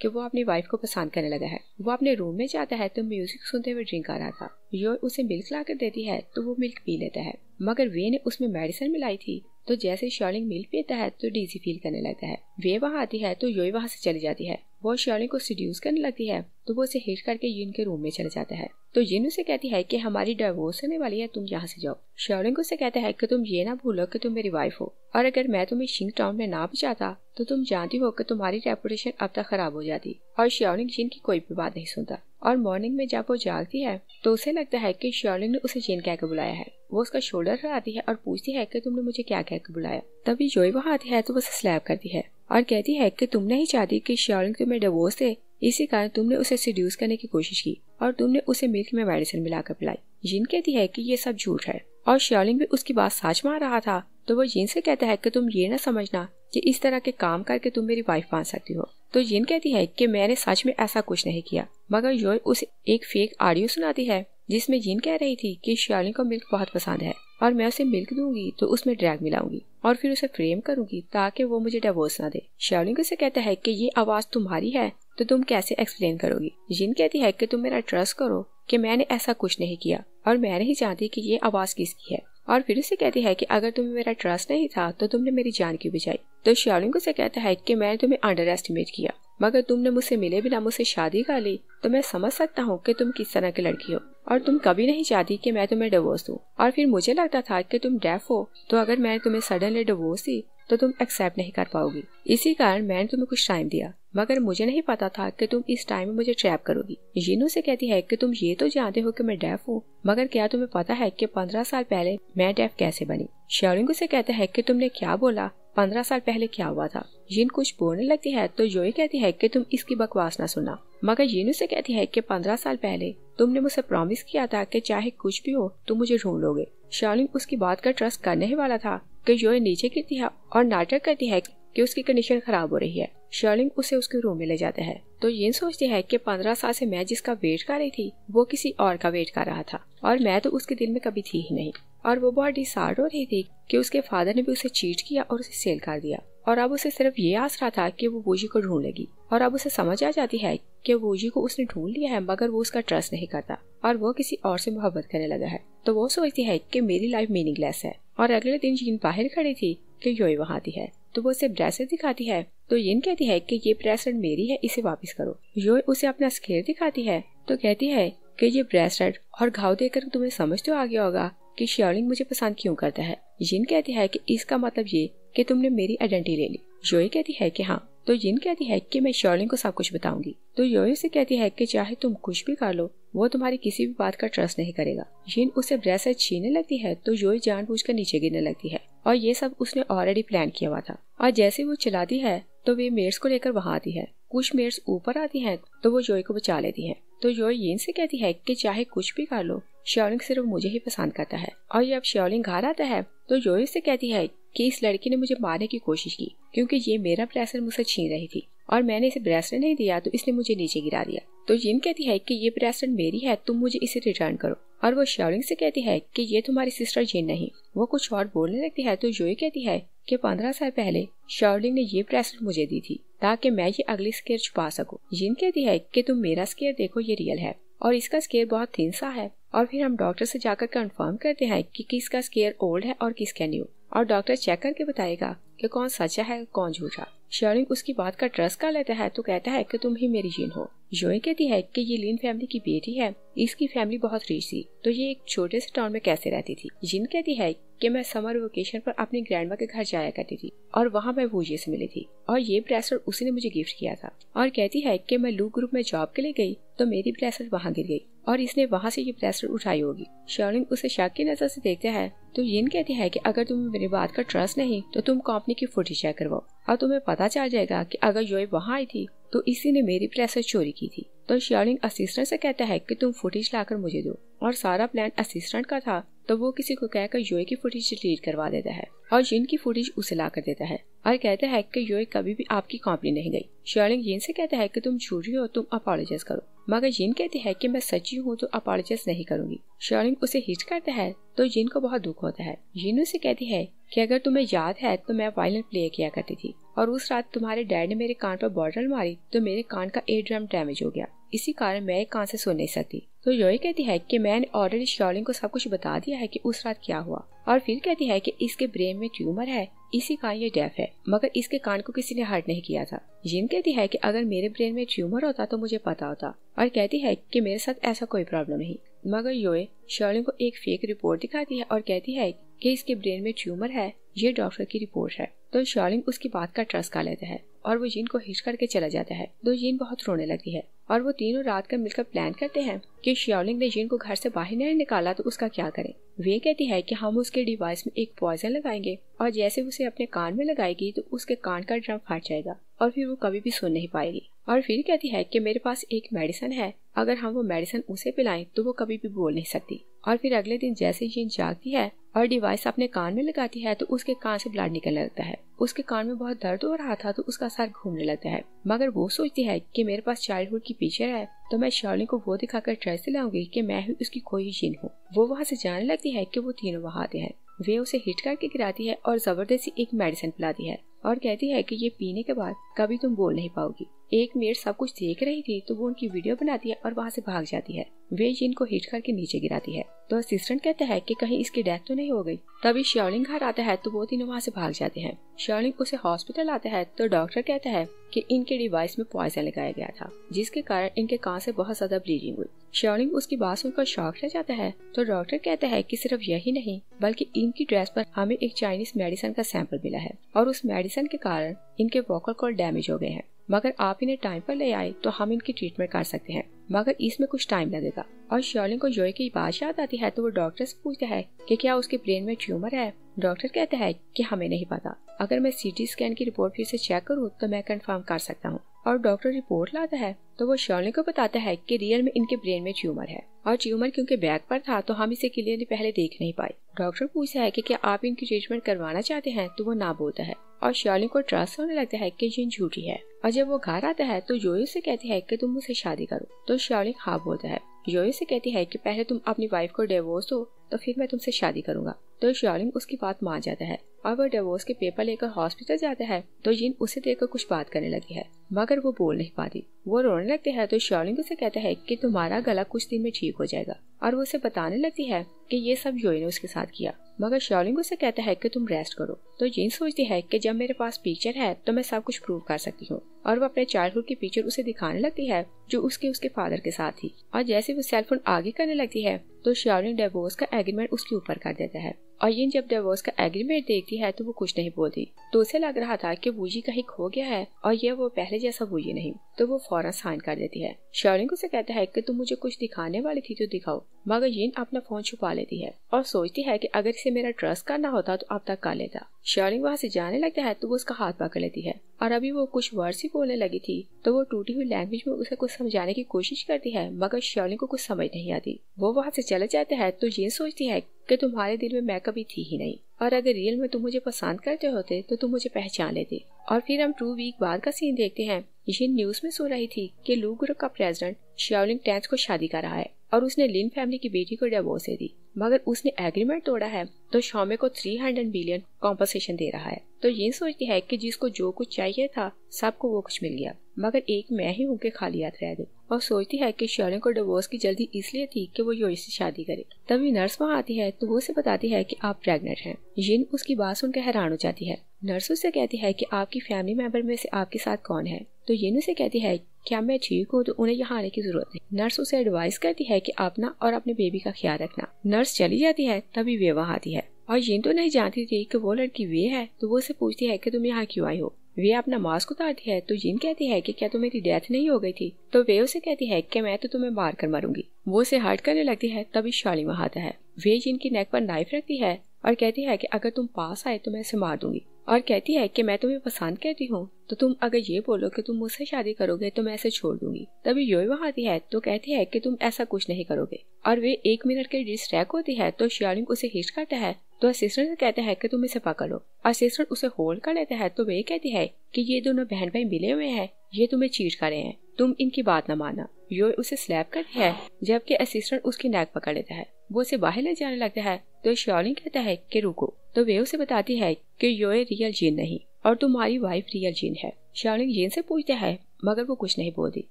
कि वो अपनी वाइफ को पसंद करने लगा है वो अपने रूम में जाता है तो म्यूजिक सुनते हुए ड्रिंक आ रहा था योर उसे मिल्क ला कर देती है तो वो मिल्क पी लेता है मगर वे ने उसमें मेडिसिन मिलाई थी तो जैसे श्योलिंग मिल पीता है तो डीजी फील करने लगता है वे वहाँ आती है तो योई वहाँ से चली जाती है वो श्योलिंग को सीड्यूस करने लगती है तो वो उसे हिट करके यून के रूम में चला जाता है तो यून उसे कहती है कि हमारी डाइवोर्स होने वाली है तुम यहाँ से जाओ श्योलिंग उसे कहता है कि तुम ये ना भूलो कि तुम मेरी वाइफ हो और अगर मैं तुम्हें शिंग टाउन में ना बचाता तो तुम जानती हो कि तुम्हारी रेपुटेशन अब तक खराब हो जाती और श्योलिंग जिन की कोई भी बात नहीं सुनता और मॉर्निंग में जब वो जागती है तो उसे लगता है कि शर्लिन ने उसे जेन कहकर बुलाया है वो उसका शोल्डर हराती है और पूछती है कि तुमने मुझे क्या कहकर बुलाया तभी जोई वहाँ आती है तो वो उसे स्लैब करती है और कहती है कि तुम नहीं चाहती कि शर्लिन तुम्हें डिवोर्स दे इसी कारण तुमने उसे सीड्यूस करने की कोशिश की और तुमने उसे मिल्क में मेडिसिन मिलाकर पिलाई जिन कहती है कि ये सब झूठ है और शर्लिन भी उसकी बात सच मान रहा था तो वो जिन से कहता है कि तुम ये ना समझना कि इस तरह के काम करके तुम मेरी वाइफ बन सकती हो तो जिन कहती है कि मैंने सच में ऐसा कुछ नहीं किया मगर जोय उसे एक फेक ऑडियो सुनाती है जिसमें जिन कह रही थी कि शियालिन को मिल्क बहुत पसंद है और मैं उसे मिल्क दूंगी तो उसमें ड्रैग मिलाऊंगी और फिर उसे फ्रेम करूंगी ताकि वो मुझे डिवोर्स ना दे शालिनी उसे कहता है कि ये आवाज तुम्हारी है तो तुम कैसे एक्सप्लेन करोगी जिन कहती है कि तुम मेरा ट्रस्ट करो कि मैंने ऐसा कुछ नहीं किया और मैं नहीं चाहती कि ये आवाज किसकी है और फिर उसे कहती है कि अगर तुम्हें मेरा ट्रस्ट नहीं था तो तुमने मेरी जान क्यों बचाई तो श्यालिंग उसे कहता है कि मैंने तुम्हें अंडर एस्टिमेट किया मगर तुमने मुझसे मिले बिना मुझसे शादी कर ली तो मैं समझ सकता हूँ कि तुम किस तरह की लड़की हो और तुम कभी नहीं चाहती कि मैं तुम्हें डिवोर्स दूँ और फिर मुझे लगता था कि तुम डेफ हो तो अगर मैंने तुम्हें सडनली डिवोर्स दी तो तुम एक्सेप्ट नहीं कर पाओगी इसी कारण मैंने तुम्हें कुछ टाइम दिया मगर मुझे नहीं पता था कि तुम इस टाइम में मुझे ट्रैप करोगी जीनू से कहती है कि तुम ये तो जानते हो कि मैं डेफ हूँ मगर क्या तुम्हें पता है कि पंद्रह साल पहले मैं डेफ कैसे बनी शेरिंग से कहता है कि तुमने क्या बोला पंद्रह साल पहले क्या हुआ था जिन कुछ बोलने लगती है तो जोई कहती है कि तुम इसकी बकवास ना सुना मगर जीनू से कहती है कि पंद्रह साल पहले तुमने मुझसे प्रॉमिस किया था कि चाहे कुछ भी हो तुम मुझे ढूंढ लोगे शालिम उसकी बात का ट्रस्ट करने ही वाला था कि जोए नीचे गिरती है और नाटक करती है कि उसकी कंडीशन खराब हो रही है शर्लिंग उसे उसके रूम में ले जाता है तो ये सोचती है कि पंद्रह साल से मैं जिसका वेट कर रही थी वो किसी और का वेट कर रहा था और मैं तो उसके दिल में कभी थी ही नहीं और वो बहुत डिसार्ड हो रही थी कि उसके फादर ने भी उसे चीट किया और उसे सेल कर दिया और अब उसे सिर्फ ये रहा था कि वो बूजी को ढूंढ लेगी और अब उसे समझ आ जाती है कि बूजी को उसने ढूंढ लिया है मगर वो उसका ट्रस्ट नहीं करता और वो किसी और से मोहब्बत करने लगा है तो वो सोचती है कि मेरी लाइफ मीनिंगलेस है और अगले दिन जीन बाहर खड़ी थी कि योई वहाँ आती है तो वो उसे ब्रेसलेट दिखाती है तो यिन कहती है कि ये ब्रेसलेट मेरी है इसे वापस करो योई उसे अपना स्केयर दिखाती है तो कहती है कि ये ब्रेसलेट और घाव देकर तुम्हें समझ तो आ गया होगा कि श्योलिंग मुझे पसंद क्यों करता है जिन कहती है कि इसका मतलब ये कि तुमने मेरी आइडेंटिटी ले ली योई कहती है कि हाँ तो यिन कहती है कि मैं श्योलिंग को सब कुछ बताऊंगी तो योई उसे कहती है कि चाहे तुम कुछ भी कर लो वो तुम्हारी किसी भी बात का ट्रस्ट नहीं करेगा जिन उसे ब्रेसलेट छीनने लगती है तो जोई कर नीचे गिरने लगती है और ये सब उसने ऑलरेडी प्लान किया हुआ था और जैसे वो चलाती है तो वे मेर्स को लेकर वहाँ आती है कुछ मेर्स ऊपर आती हैं तो वो जोई को बचा लेती हैं। तो जोई यिन से कहती है कि चाहे कुछ भी कर लो श्योलिंग सिर्फ मुझे ही पसंद करता है और जब श्योलिंग घर आता है तो जोई से कहती है कि इस लड़की ने मुझे मारने की कोशिश की क्योंकि ये मेरा ब्रेसलेट मुझसे छीन रही थी और मैंने इसे ब्रेसलेट नहीं दिया तो इसने मुझे नीचे गिरा दिया तो जिन कहती है कि ये ब्रेसलेट मेरी है तुम मुझे इसे रिटर्न करो और वो शाओलिंग से कहती है कि ये तुम्हारी सिस्टर जिन नहीं वो कुछ और बोलने लगती है तो जोई कहती है कि पंद्रह साल पहले शाओलिंग ने ये ब्रेसलेट मुझे दी थी ताकि मैं ये अगली स्केयर छुपा सकूँ जिन कहती है की तुम मेरा स्केयर देखो ये रियल है और इसका स्केयर बहुत थिन सा है और फिर हम डॉक्टर से जाकर कंफर्म करते हैं कि किसका स्केयर ओल्ड है और किसका न्यू और डॉक्टर चेक करके बताएगा कि कौन सच्चा है कौन झूठा शेयरिंग उसकी बात का ट्रस्ट कर लेता है तो कहता है कि तुम ही मेरी जीन हो जोई कहती है कि ये लीन फैमिली की बेटी है इसकी फैमिली बहुत रिच थी तो ये एक छोटे से टाउन में कैसे रहती थी जिन कहती है कि मैं समर वेकेशन पर अपनी ग्रैंड के घर जाया करती थी और वहाँ मैं वूजे से मिली थी और ये ब्रेसलेट उसी ने मुझे गिफ्ट किया था और कहती है कि मैं लू ग्रुप में जॉब के लिए गई तो मेरी ब्रेसलेट वहाँ गिर गई और इसने वहाँ से ये ब्रेसलेट उठाई होगी शर्लिन उसे शक की नजर से देखता है तो यिन कहती है कि अगर तुम्हें मेरी बात का ट्रस्ट नहीं तो तुम कंपनी की फुटेज चेक करवाओ और तुम्हें पता चल जाएगा कि अगर जोए वहाँ आई थी तो इसी ने मेरी ब्रेसलेट चोरी की थी तो शर्लिंग असिस्टेंट से कहता है कि तुम फुटेज लाकर मुझे दो और सारा प्लान असिस्टेंट का था तो वो किसी को कहकर योए की फुटेज डिलीट करवा देता है और जिन की फुटेज उसे ला कर देता है और कहता है कि योए कभी भी आपकी कंपनी नहीं गई शर्लिंग जिन से कहता है कि तुम झूठी हो तुम अपॉलोजाइज करो मगर जिन कहती है कि मैं सच्ची हूँ तो अपॉलोजाइज नहीं करूँगी शर्लिंग उसे हिट करता है तो जिन को बहुत दुख होता है जिन उसे कहती है कि अगर तुम्हें याद है तो मैं वायलिन प्ले किया करती थी और उस रात तुम्हारे डैड ने मेरे कान पर बॉटल मारी तो मेरे कान का एयर ड्रम डैमेज हो गया इसी कारण मैं कान से सुन नहीं सकती तो यो कहती है कि मैंने ऑलरेडी शॉलिंग को सब कुछ बता दिया है कि उस रात क्या हुआ और फिर कहती है कि इसके ब्रेन में ट्यूमर है इसी कारण ये डेफ है मगर इसके कान को किसी ने हर्ट नहीं किया था जिन कहती है कि अगर मेरे ब्रेन में ट्यूमर होता तो मुझे पता होता और कहती है कि मेरे साथ ऐसा कोई प्रॉब्लम नहीं मगर योए शॉलिंग को एक फेक रिपोर्ट दिखाती है और कहती है कि इसके ब्रेन में ट्यूमर है ये डॉक्टर की रिपोर्ट है तो शॉलिंग उसकी बात का ट्रस्ट कर लेता है और वो जीन को हिच करके चला जाता है दो जीन बहुत रोने लगती है और वो तीनों रात का मिलकर प्लान करते हैं कि श्योलिंग ने जीन को घर से बाहर नहीं निकाला तो उसका क्या करें वे कहती है कि हम उसके डिवाइस में एक पॉइजन लगाएंगे और जैसे उसे अपने कान में लगाएगी तो उसके कान का ड्रम फट जाएगा और फिर वो कभी भी सुन नहीं पाएगी और फिर कहती है कि मेरे पास एक मेडिसन है अगर हम वो मेडिसन उसे पिलाएं तो वो कभी भी बोल नहीं सकती और फिर अगले दिन जैसे जीन जागती है और डिवाइस अपने कान में लगाती है तो उसके कान से ब्लड निकलने लगता है उसके कान में बहुत दर्द हो रहा था तो उसका सर घूमने लगता है मगर वो सोचती है कि मेरे पास चाइल्डहुड की पिक्चर है तो मैं शर्ली को वो दिखाकर ट्रेस दिलाऊंगी कि मैं ही उसकी कोई जिन हूँ वो वहाँ से जाने लगती है कि वो तीनों वहाँ आते हैं वे उसे हिट करके गिराती है और जबरदस्ती एक मेडिसिन पिलाती है और कहती है कि ये पीने के बाद कभी तुम बोल नहीं पाओगी एक मेड सब कुछ देख रही थी तो वो उनकी वीडियो बनाती है और वहाँ से भाग जाती है वे जिन को हिट करके नीचे गिराती है तो असिस्टेंट कहता है कि कहीं इसकी डेथ तो नहीं हो गई तभी श्योलिंग घर आता है तो वो तीनों वहाँ से भाग जाते हैं श्योलिंग उसे हॉस्पिटल आता है तो डॉक्टर कहता है कि इनके डिवाइस में पॉइजन लगाया गया था जिसके कारण इनके कान से बहुत ज्यादा ब्लीडिंग हुई श्योलिंग उसकी बात सुनकर शॉक रह जाता है तो डॉक्टर कहता है की सिर्फ यही नहीं बल्कि इनकी ड्रेस पर हमें एक चाइनीज मेडिसिन का सैंपल मिला है और उस मेडिसिन के कारण इनके वोकल कॉल डैमेज हो गए हैं मगर आप इन्हें टाइम पर ले आए तो हम इनकी ट्रीटमेंट कर सकते हैं मगर इसमें कुछ टाइम लगेगा और श्योलिन को जोई की बात याद आती है तो वो डॉक्टर से पूछता है कि क्या उसके ब्रेन में ट्यूमर है डॉक्टर कहता है कि हमें नहीं पता अगर मैं सीटी स्कैन की रिपोर्ट फिर से चेक करूँ तो मैं कंफर्म कर सकता हूँ और डॉक्टर रिपोर्ट लाता है तो वो श्योलिन को बताता है कि रियल में इनके ब्रेन में ट्यूमर है और ट्यूमर क्योंकि बैक पर था तो हम इसे क्लियरली पहले देख नहीं पाए डॉक्टर पूछता है कि क्या आप इनकी ट्रीटमेंट करवाना चाहते हैं तो वो ना बोलता है और शॉलिन को ट्रस्ट होने लगता है कि जिन झूठी है और जब वो घर आता है तो जोयो से कहती है कि तुम मुझसे शादी करो तो शॉलिन हाँ बोलता है जोयो से कहती है कि पहले तुम अपनी वाइफ को डिवोर्स दो तो फिर मैं तुमसे शादी करूंगा तो श्योलिंग उसकी बात मान जाता है और वो डिवोर्स के पेपर लेकर हॉस्पिटल जाता है तो जिन उसे देखकर कुछ बात करने लगी है मगर वो बोल नहीं पाती वो रोने लगती है तो श्योलिंग उसे कहता है कि तुम्हारा गला कुछ दिन में ठीक हो जाएगा और वो उसे बताने लगती है कि ये सब योई ने उसके साथ किया मगर श्योलिंग उसे कहता है कि तुम रेस्ट करो तो जिन सोचती है कि जब मेरे पास पिक्चर है तो मैं सब कुछ प्रूव कर सकती हूँ और वो अपने चाइल्डहुड की पिक्चर उसे दिखाने लगती है जो उसके उसके फादर के साथ थी और जैसे वो सेलफोन आगे करने लगती है तो श्योलिंग डेवोर्स का एग्रीमेंट उसके ऊपर कर देता है ये जब डेवोर्स का एग्रीमेंट देखती है तो वो कुछ नहीं बोलती तो उसे लग रहा था कि का कहीं खो गया है और यह वो पहले जैसा बूजी नहीं तो वो फौरन साइन कर देती है शर्लिंग उसे कहता है कि तुम मुझे कुछ दिखाने वाली थी तो दिखाओ मगर यिन अपना फोन छुपा लेती है और सोचती है कि अगर इसे मेरा ट्रस्ट करना होता तो अब तक कर लेता शेयरिंग वहाँ से जाने लगता है तो वो उसका हाथ पकड़ लेती है और अभी वो कुछ वर्ड्स ही बोलने लगी थी तो वो टूटी हुई लैंग्वेज में उसे कुछ समझाने की कोशिश करती है मगर शेयरिंग को कुछ समझ नहीं आती वो वहाँ से चले जाते हैं तो ये सोचती है की तुम्हारे दिल में मैं कभी थी ही नहीं और अगर रियल में तुम मुझे पसंद करते होते तो तुम मुझे पहचान लेते और फिर हम टू वीक बाद का सीन देखते हैं ये न्यूज में सुन रही थी कि लू ग्रुप का प्रेसिडेंट श्योलिंग टेंस को शादी कर रहा है और उसने लिन फैमिली की बेटी को डेवोर्स दे दी मगर उसने एग्रीमेंट तोड़ा है तो शोमे को थ्री हंड्रेड मिलियन कॉम्पनसेशन दे रहा है तो ये सोचती है कि जिसको जो कुछ चाहिए था सबको वो कुछ मिल गया मगर एक मैं ही उनके खाली हाथ रह गई और सोचती है कि शरण को डिवोर्स की जल्दी इसलिए थी कि वो योरी से शादी करे तभी नर्स वहाँ आती है तो वो उसे बताती है कि आप प्रेग्नेंट हैं जिन उसकी बात सुनकर हैरान हो जाती है नर्स उसे कहती है कि आपकी फैमिली मेंबर में से आपके साथ कौन है तो येन उसे कहती है क्या मैं ठीक हूँ तो उन्हें यहाँ आने की जरूरत है नर्स उसे एडवाइस करती है की अपना और अपने बेबी का ख्याल रखना नर्स चली जाती है तभी वे वहाँ आती है और ये तो नहीं जानती थी कि वो लड़की वे है तो वो उसे पूछती है कि तुम यहाँ क्यों आई हो वे अपना मास्क उतारती है तो जिन कहती है कि क्या मेरी डेथ नहीं हो गई थी तो वे उसे कहती है कि मैं तो तुम्हें मार कर मारूंगी वो उसे हर्ट करने लगती है तभी शालीमा आता है वे जिन की नेक पर नाइफ रखती है और कहती है कि अगर तुम पास आए तो मैं इसे मार दूंगी और कहती है कि मैं तुम्हें पसंद कहती हूँ तो तुम अगर ये बोलो कि तुम मुझसे शादी करोगे तो मैं इसे छोड़ दूंगी तभी यो वहाँ आती है तो कहती है कि तुम ऐसा कुछ नहीं करोगे और वे एक मिनट के डिस्ट्रैक होती है तो श्यालिंग उसे हिट करता है तो असिस्टेंट कहते हैं कि तुम इसे पकड़ो असिस्टेंट उसे होल्ड कर लेता है तो वे कहती है कि ये दोनों बहन भाई मिले हुए हैं ये तुम्हें चीट कर रहे हैं तुम इनकी बात न माना यो उसे स्लैप करती है जबकि असिस्टेंट उसकी नेक पकड़ लेता है वो उसे बाहर ले जाने लगता है तो श्योलिन कहता है कि रुको तो वे उसे बताती है कि योए रियल जीन नहीं और तुम्हारी वाइफ रियल जीन है श्योलिन जीन से पूछता है मगर वो कुछ नहीं बोलती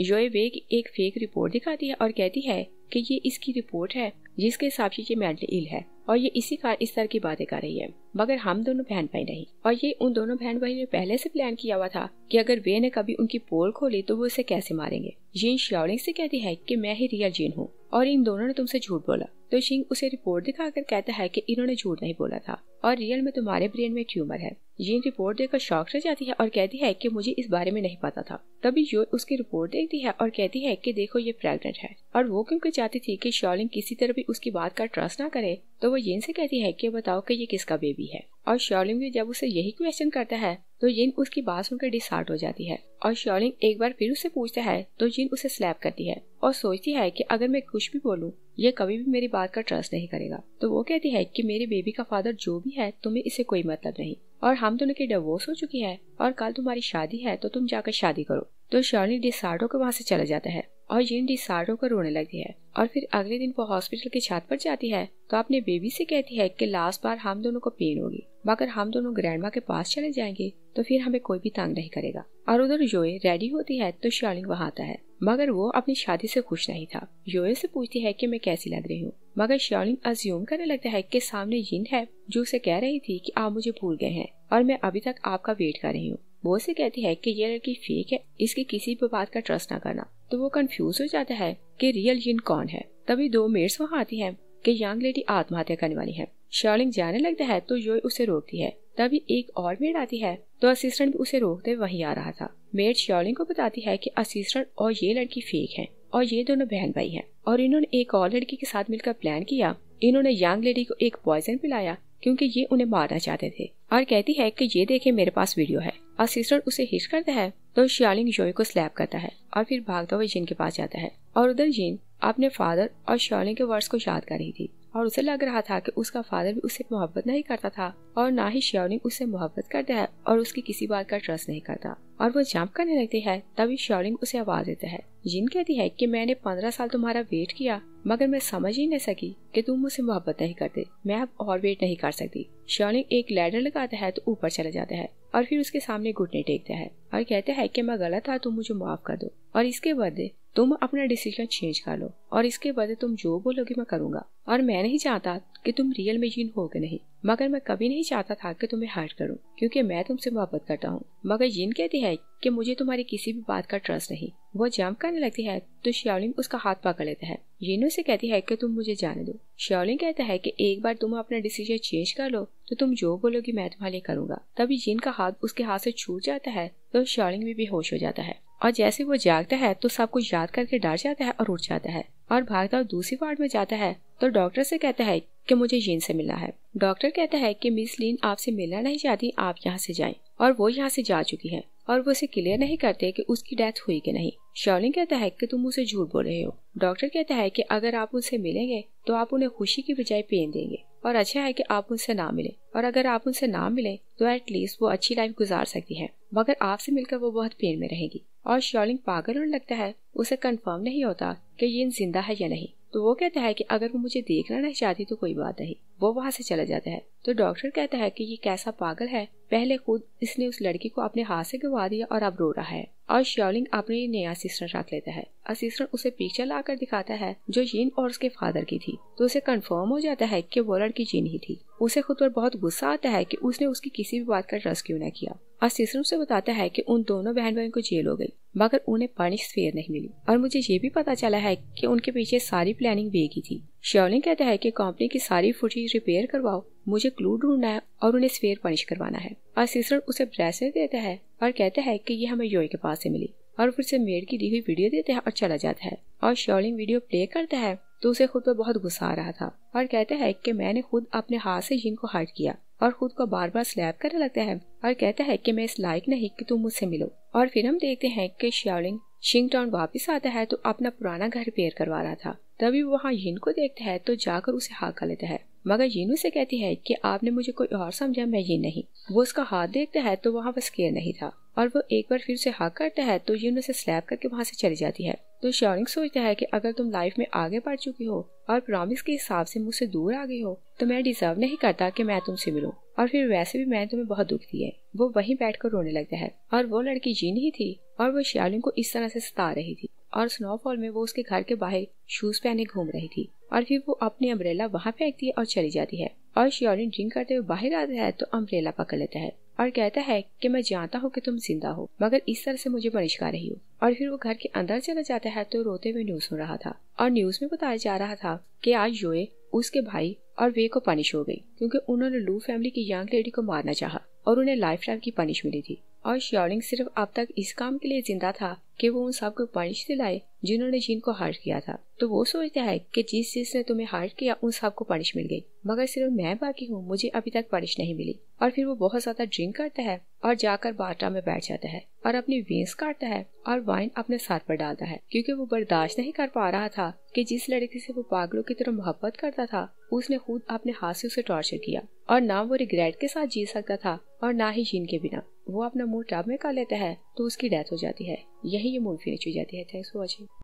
योए वे एक फेक रिपोर्ट दिखाती है और कहती है कि ये इसकी रिपोर्ट है जिसके हिसाब से ये मेंटल इल है और ये इसी का इस तरह की बातें कर रही है मगर हम दोनों बहन भाई नहीं और ये उन दोनों बहन भाई ने पहले से प्लान किया हुआ था कि अगर वे ने कभी उनकी पोल खोली तो वो उसे कैसे मारेंगे जीन श्यावलिंग से कहती है कि मैं ही रियल जीन हूँ और इन दोनों ने तुमसे झूठ बोला तो शिंग उसे रिपोर्ट दिखाकर कहता है कि इन्होंने झूठ नहीं बोला था और रियल में तुम्हारे ब्रेन में ट्यूमर है जीन रिपोर्ट देखकर शॉक रह जाती है और कहती है कि मुझे इस बारे में नहीं पता था तभी जो उसकी रिपोर्ट देखती है और कहती है कि देखो ये प्रेग्नेंट है और वो क्योंकि चाहती थी कि शॉलिंग किसी तरह भी उसकी बात का ट्रस्ट ना करे तो वो जीन से कहती है कि बताओ कि ये किसका बेबी है और शॉलिंग भी जब उसे यही क्वेश्चन करता है तो जिन उसकी बात सुनकर डिसार्ट हो जाती है और शॉलिंग एक बार फिर उससे पूछता है तो जिन उसे स्लैप करती है और सोचती है कि अगर मैं कुछ भी बोलूँ यह कभी भी मेरी बात का ट्रस्ट नहीं करेगा तो वो कहती है कि मेरी बेबी का फादर जो भी है तुम्हें इसे कोई मतलब नहीं और हम दोनों की डिवोर्स हो चुकी है और कल तुम्हारी शादी है तो तुम जाकर शादी करो तो शर्नी डिसार्डो के वहाँ से चला जाता है और जिन डिसार्डो को रोने लगती है और फिर अगले दिन वो हॉस्पिटल की छत पर जाती है तो अपने बेबी से कहती है कि लास्ट बार हम दोनों को पेन होगी मगर हम दोनों ग्रैंड के पास चले जाएंगे तो फिर हमें कोई भी तंग नहीं करेगा और उधर जोए रेडी होती है तो शार्लिंग वहाँ आता है मगर वो अपनी शादी से खुश नहीं था योए से पूछती है कि मैं कैसी लग रही हूँ मगर श्योलिन अज्यूम करने लगता है कि सामने यिन है जो उसे कह रही थी कि आप मुझे भूल गए हैं और मैं अभी तक आपका वेट कर रही हूँ वो उसे कहती है कि ये लड़की फेक है इसकी किसी भी बात का ट्रस्ट ना करना तो वो कंफ्यूज हो जाता है कि रियल यिन कौन है तभी दो मेड्स वहाँ आती है कि यंग लेडी आत्महत्या करने वाली है श्योलिन जाने लगता है तो योय उसे रोकती है तभी एक और मेड आती है तो असिस्टेंट भी उसे रोकते वही आ रहा था मेड श्योलिन को बताती है कि असिस्टेंट और ये लड़की फेक है और ये दोनों बहन भाई हैं और इन्होंने एक और लड़की के साथ मिलकर प्लान किया इन्होंने यंग लेडी को एक पॉइजन पिलाया क्योंकि ये उन्हें मारना चाहते थे और कहती है कि ये देखे मेरे पास वीडियो है असिस्टेंट उसे हिट करता है तो श्यालिंग जोई को स्लैप करता है और फिर भागता हुआ जिन के पास जाता है और उधर जिन अपने फादर और श्योलिंग के वर्ड्स को याद कर रही थी और उसे लग रहा था कि उसका फादर भी उसे मोहब्बत नहीं करता था और ना ही श्योरिंग उसे मोहब्बत करता है और उसकी किसी बात का ट्रस्ट नहीं करता और वो जंप करने लगती है तभी श्योरिंग उसे आवाज देता है जिन कहती है कि मैंने पंद्रह साल तुम्हारा वेट किया मगर मैं समझ ही नहीं सकी कि तुम मुझसे मोहब्बत नहीं करते मैं अब और वेट नहीं कर सकती श्योरिंग एक लैडर लगाता है तो ऊपर चला जाता है और फिर उसके सामने घुटने टेकता है और कहता है कि मैं गलत था तुम मुझे माफ कर दो और इसके बदले तुम अपना डिसीजन चेंज कर लो और इसके बदले तुम जो बोलोगे मैं करूँगा और मैं नहीं चाहता कि तुम रियल में जीन हो कि नहीं मगर मैं कभी नहीं चाहता था कि तुम्हें हर्ट करूं क्योंकि मैं तुमसे मोहब्बत करता हूं। मगर जिन कहती है कि मुझे तुम्हारी किसी भी बात का ट्रस्ट नहीं वो जंप करने लगती है तो श्यालिंग उसका हाथ पकड़ लेता है जिनू से कहती है कि तुम मुझे जाने दो श्यालिंग कहता है कि एक बार तुम अपना डिसीजन चेंज कर लो तो तुम जो बोलोगी मैं तुम्हारे लिए करूंगा तभी जिन का हाथ उसके हाथ से छूट जाता है तो श्यालिंग भी बेहोश हो जाता है और जैसे वो जागता है तो सबको याद करके डर जाता है और उठ जाता है और भागता और दूसरी वार्ड में जाता है तो डॉक्टर से कहता है कि मुझे जीन से मिलना है डॉक्टर कहता है कि मिस लीन आपसे मिलना नहीं चाहती आप यहाँ से जाएं और वो यहाँ से जा चुकी है और वो उसे क्लियर नहीं करते कि उसकी डेथ हुई कि नहीं शॉलिंग कहता है कि तुम उसे झूठ बोल रहे हो डॉक्टर कहता है कि अगर आप उनसे मिलेंगे तो आप उन्हें खुशी की बजाय पेन देंगे और अच्छा है कि आप उनसे ना मिले और अगर आप उनसे ना मिले तो एटलीस्ट वो अच्छी लाइफ गुजार सकती है मगर आपसे मिलकर वो बहुत पेन में रहेगी और शॉलिंग पागल होने लगता है उसे कंफर्म नहीं होता कि ये जिंदा है या नहीं तो वो कहता है कि अगर वो मुझे देखना नहीं चाहती तो कोई बात नहीं वो वहाँ से चला जाता है तो डॉक्टर कहता है कि ये कैसा पागल है पहले खुद इसने उस लड़की को अपने हाथ से गवा दिया और अब रो रहा है और श्योलिंग अपने नया असिस्टेंट रख लेता है असिस्टेंट उसे पिक्चर ला कर दिखाता है जो जीन और उसके फादर की थी तो उसे कंफर्म हो जाता है कि वो लड़की जीन ही थी उसे खुद पर बहुत गुस्सा आता है कि उसने उसकी किसी भी बात का ट्रस्ट क्यों न किया असिस्टेंट उसे बताता है कि उन दोनों बहन बहन को जेल हो गई मगर उन्हें पनिश फेयर नहीं मिली और मुझे ये भी पता चला है कि उनके पीछे सारी प्लानिंग बेगी थी श्योलिंग कहता है कि कंपनी की सारी फुटेज रिपेयर करवाओ मुझे क्लू ढूंढना है और उन्हें स्वेयर पनिश करवाना है असिस्टेंट उसे ब्रेसलेट देता है और कहता है कि ये हमें योई के पास से मिली और फिर से मेड की दी हुई वीडियो देते हैं और चला जाता है और शिवलिंग वीडियो प्ले करता है तो उसे खुद पर बहुत गुस्सा आ रहा था और कहता है कि मैंने खुद अपने हाथ से जिन को हर्ट किया और खुद को बार बार स्लैप करने लगता है और कहता है कि मैं इस लायक नहीं कि तुम मुझसे मिलो और फिर हम देखते हैं कि श्यालिंग शिंग वापस आता है तो अपना पुराना घर पेयर करवा रहा था तभी वो वहाँ यिन को देखता है तो जाकर उसे हाका लेता है मगर यिन उसे कहती है कि आपने मुझे कोई और समझा मैं यिन नहीं वो उसका हाथ देखता है तो वहाँ बस केयर नहीं था और वो एक बार फिर उसे हाक करता है तो यिन उसे स्लैप करके वहाँ से चली जाती है तो शॉरिंग सोचता है कि अगर तुम लाइफ में आगे बढ़ चुकी हो और प्रॉमिस के हिसाब से मुझसे दूर आ गई हो तो मैं डिजर्व नहीं करता कि मैं तुमसे मिलूँ और फिर वैसे भी मैंने तुम्हें बहुत दुख दी है वो वहीं बैठ कर रोने लगता है और वो लड़की जीन ही थी और वो श्यालिन को इस तरह से सता रही थी और स्नोफॉल में वो उसके घर के बाहर शूज पहने घूम रही थी और फिर वो अपनी अम्ब्रेला वहाँ फेंकती है और चली जाती है और श्योरिन ड्रिंक करते हुए बाहर आता है तो अम्ब्रेला पकड़ लेता है और कहता है कि मैं जानता हूँ कि तुम जिंदा हो मगर इस तरह से मुझे पनिश कर रही हो और फिर वो घर के अंदर चला जाता है तो रोते हुए न्यूज सुन रहा था और न्यूज में बताया जा रहा था कि आज जोए उसके भाई और वे को पनिश हो गई क्योंकि उन्होंने लू फैमिली की यंग लेडी को मारना चाहा और उन्हें लाइफ टाइम की पनिश मिली थी और श्योरिंग सिर्फ अब तक इस काम के लिए जिंदा था कि वो उन सब को पनिश दिलाए जिन्होंने जीन को हार्ट किया था तो वो सोचता है कि जिस चीज ने तुम्हें हार्ट किया उन सब को पनिश मिल गई मगर सिर्फ मैं बाकी हूँ मुझे अभी तक पनिश नहीं मिली और फिर वो बहुत ज्यादा ड्रिंक करता है और जाकर बाटा में बैठ जाता है और अपनी वेंस काटता है और वाइन अपने साथ पर डालता है क्योंकि वो बर्दाश्त नहीं कर पा रहा था कि जिस लड़की से वो पागलों की तरह मोहब्बत करता था उसने खुद अपने हाथ से उसे टॉर्चर किया और ना वो रिग्रेट के साथ जी सकता था और ना ही जीन के बिना वो अपना मुंह टब में कर लेता है तो उसकी डेथ हो जाती है यही ये मूवी फिनिश हो जाती है थैंक्स फॉर वॉचिंग